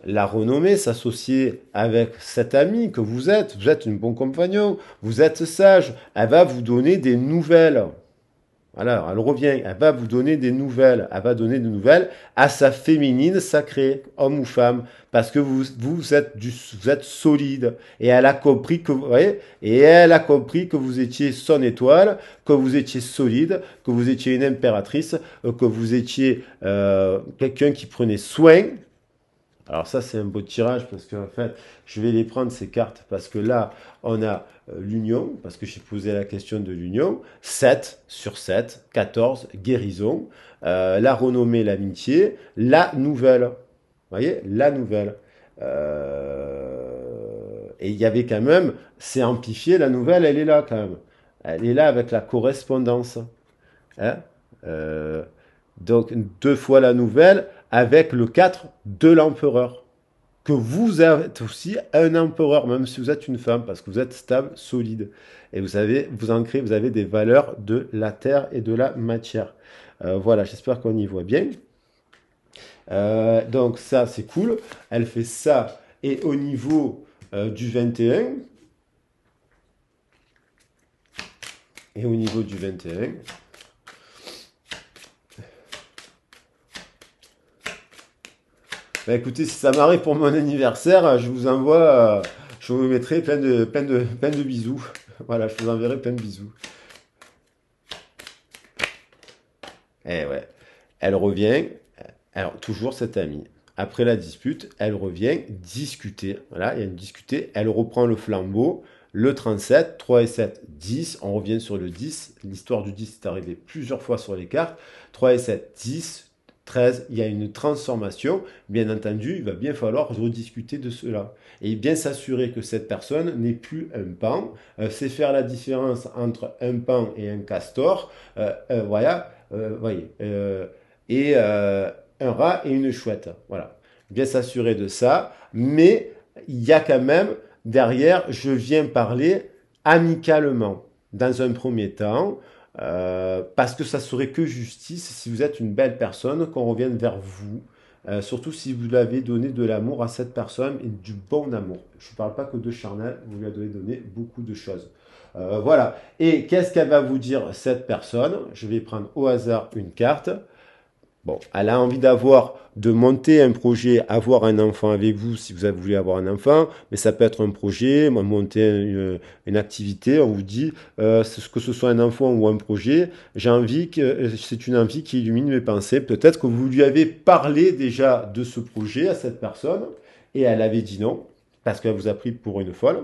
la renommée s'associer avec cet ami que vous êtes. Vous êtes une bonne compagnon, vous êtes sage. Elle va vous donner des nouvelles. Alors, elle revient, elle va vous donner des nouvelles, elle va donner des nouvelles à sa féminine sacrée, homme ou femme, parce que vous, vous êtes solide. Et elle a compris que, vous et elle a compris que vous étiez son étoile, que vous étiez solide, que vous étiez une impératrice, euh, que vous étiez euh, quelqu'un qui prenait soin, alors ça, c'est un beau tirage parce qu'en fait, je vais les prendre ces cartes parce que là, on a euh, l'union, parce que j'ai posé la question de l'union, 7 sur 7, 14, guérison, euh, la renommée, l'amitié, la nouvelle. Vous voyez, la nouvelle. Euh, et il y avait quand même, c'est amplifié, la nouvelle, elle est là quand même. Elle est là avec la correspondance. Hein. Donc deux fois la nouvelle avec le 4 de l'empereur. Que vous êtes aussi un empereur, même si vous êtes une femme, parce que vous êtes stable, solide. Et vous avez, vous vous avez des valeurs de la terre et de la matière. Euh, voilà, j'espère qu'on y voit bien. Euh, donc ça, c'est cool. Elle fait ça. Et au niveau euh, du 21, et au niveau du 21, Bah, écoutez, si ça m'arrive pour mon anniversaire, je vous envoie, euh, je vous mettrai plein de, de, plein de bisous. Voilà, je vous enverrai plein de bisous. Eh ouais. Elle revient, euh, alors toujours cette amie. Après la dispute, elle revient discuter. Voilà, il y a une discutée. Elle reprend le flambeau. Le 37, 3 et 7, 10. On revient sur le 10. L'histoire du 10 est arrivée plusieurs fois sur les cartes. 3 et 7, 10. 13, il y a une transformation. Bien entendu, il va bien falloir rediscuter de cela et bien s'assurer que cette personne n'est plus un pan. Euh, c'est faire la différence entre un pan et un castor. Euh, euh, voilà, voyez, et un rat et une chouette. Voilà, bien s'assurer de ça. Mais il y a quand même derrière, je viens parler amicalement dans un premier temps. Euh, parce que ça serait que justice si vous êtes une belle personne qu'on revienne vers vous, euh, surtout si vous l'avez avez donné de l'amour à cette personne et du bon amour. Je ne parle pas que de charnel, vous lui avez donné beaucoup de choses. Euh, voilà. Et qu'est-ce qu'elle va vous dire cette personne Je vais prendre au hasard une carte. Bon, elle a envie d'avoir, de monter un projet, avoir un enfant avec vous si vous avez voulu avoir un enfant, mais ça peut être un projet, monter une, activité, on vous dit, euh, que ce soit un enfant ou un projet, j'ai envie que, euh, c'est une envie qui illumine mes pensées. Peut-être que vous lui avez parlé déjà de ce projet à cette personne, et elle avait dit non, parce qu'elle vous a pris pour une folle.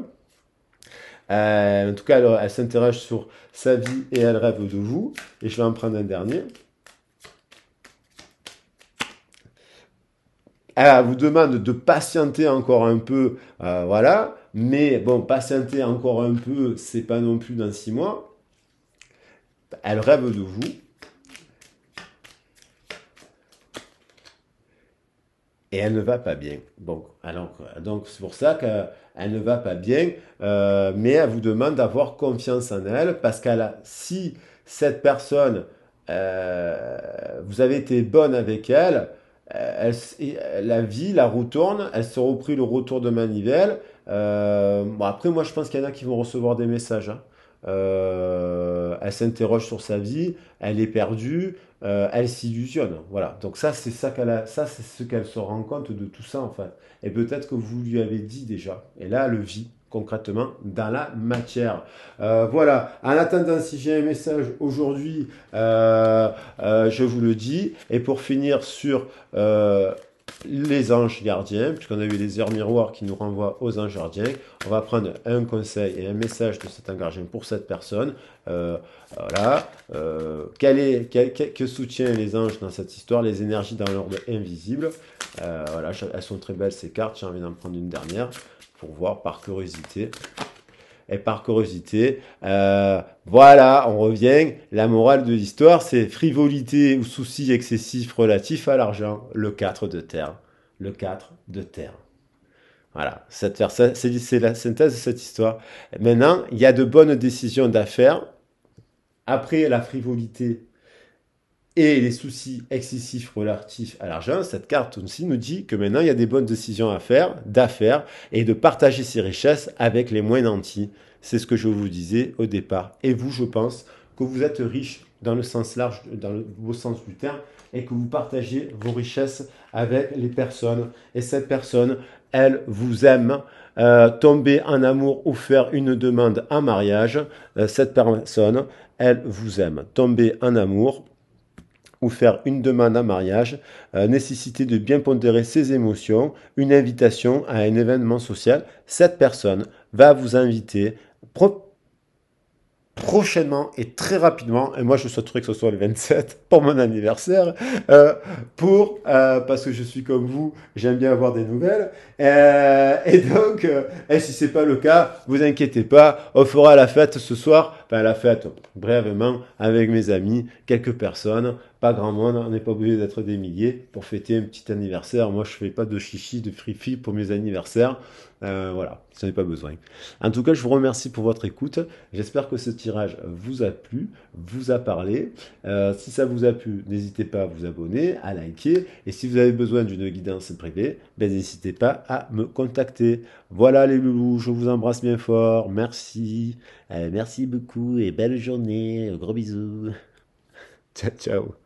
Euh, en tout cas, alors elle s'interroge sur sa vie et elle rêve de vous, et je vais en prendre un dernier. Elle euh, vous demande de patienter encore un peu, euh, voilà. Mais bon, patienter encore un peu, c'est pas non plus dans six mois. Elle rêve de vous. Et elle ne va pas bien. Bon, alors, donc c'est pour ça qu'elle ne va pas bien, euh, mais elle vous demande d'avoir confiance en elle parce qu'elle si cette personne, vous avez été bonne avec elle, euh, elle, euh, la vie la retourne, elle se reprit le retour de manivelle. Euh, après moi je pense qu'il y en a qui vont recevoir des messages. Hein. elle s'interroge sur sa vie, elle est perdue, elle s'illusionne. Voilà. Donc ça, c'est ça qu'elle ça c'est ce qu'elle se rend compte de tout ça en fait. Et peut-être que vous lui avez dit déjà. Et là, elle le vit concrètement dans la matière. Euh, voilà, en attendant, si j'ai un message aujourd'hui, euh, euh, je vous le dis. Et pour finir sur les anges gardiens, puisqu'on a eu les heures miroirs qui nous renvoient aux anges gardiens, on va prendre un conseil et un message de cet ange gardien pour cette personne. Euh, voilà. Euh, quel est, quel, que soutient les anges dans cette histoire, les énergies dans l'ordre invisible. Euh, voilà, elles sont très belles ces cartes, j'ai envie d'en prendre une dernière pour voir par curiosité et par curiosité. Euh, voilà, on revient. La morale de l'histoire, c'est frivolité ou souci excessif relatif à l'argent. Le 4 de terre. Le 4 de terre. Voilà, c'est la synthèse de cette histoire. Maintenant, il y a de bonnes décisions d'affaires après la frivolité et les soucis excessifs relatifs à l'argent, cette carte aussi nous dit que maintenant il y a des bonnes décisions à faire, d'affaires, et de partager ses richesses avec les moins nantis. C'est ce que je vous disais au départ. Et vous, je pense que vous êtes riche dans le sens large, dans le beau sens du terme, et que vous partagez vos richesses avec les personnes. Et cette personne, elle vous aime. Euh, tomber en amour ou faire une demande en mariage, euh, cette personne, elle vous aime. Tomber en amour ou faire une demande en mariage, euh, nécessité de bien pondérer ses émotions, une invitation à un événement social, cette personne va vous inviter prochainement et très rapidement, et moi je souhaiterais que ce soit le 27 pour mon anniversaire, euh, pour, euh, parce que je suis comme vous, j'aime bien avoir des nouvelles, et donc, et si n'est pas le cas, vous inquiétez pas, on fera la fête ce soir, enfin la fête, brèvement, avec mes amis, quelques personnes, pas grand monde, on n'est pas obligé d'être des milliers pour fêter un petit anniversaire. Moi, je fais pas de chichi, de frifi pour mes anniversaires. Euh, voilà, ça n'est pas besoin. En tout cas, je vous remercie pour votre écoute. J'espère que ce tirage vous a plu, vous a parlé. Euh, si ça vous a plu, n'hésitez pas à vous abonner, à liker. Et si vous avez besoin d'une guidance privée, ben, n'hésitez pas à me contacter. Voilà les loulous, je vous embrasse bien fort. Merci. Euh, merci beaucoup et belle journée. Gros bisous. Ciao, ciao.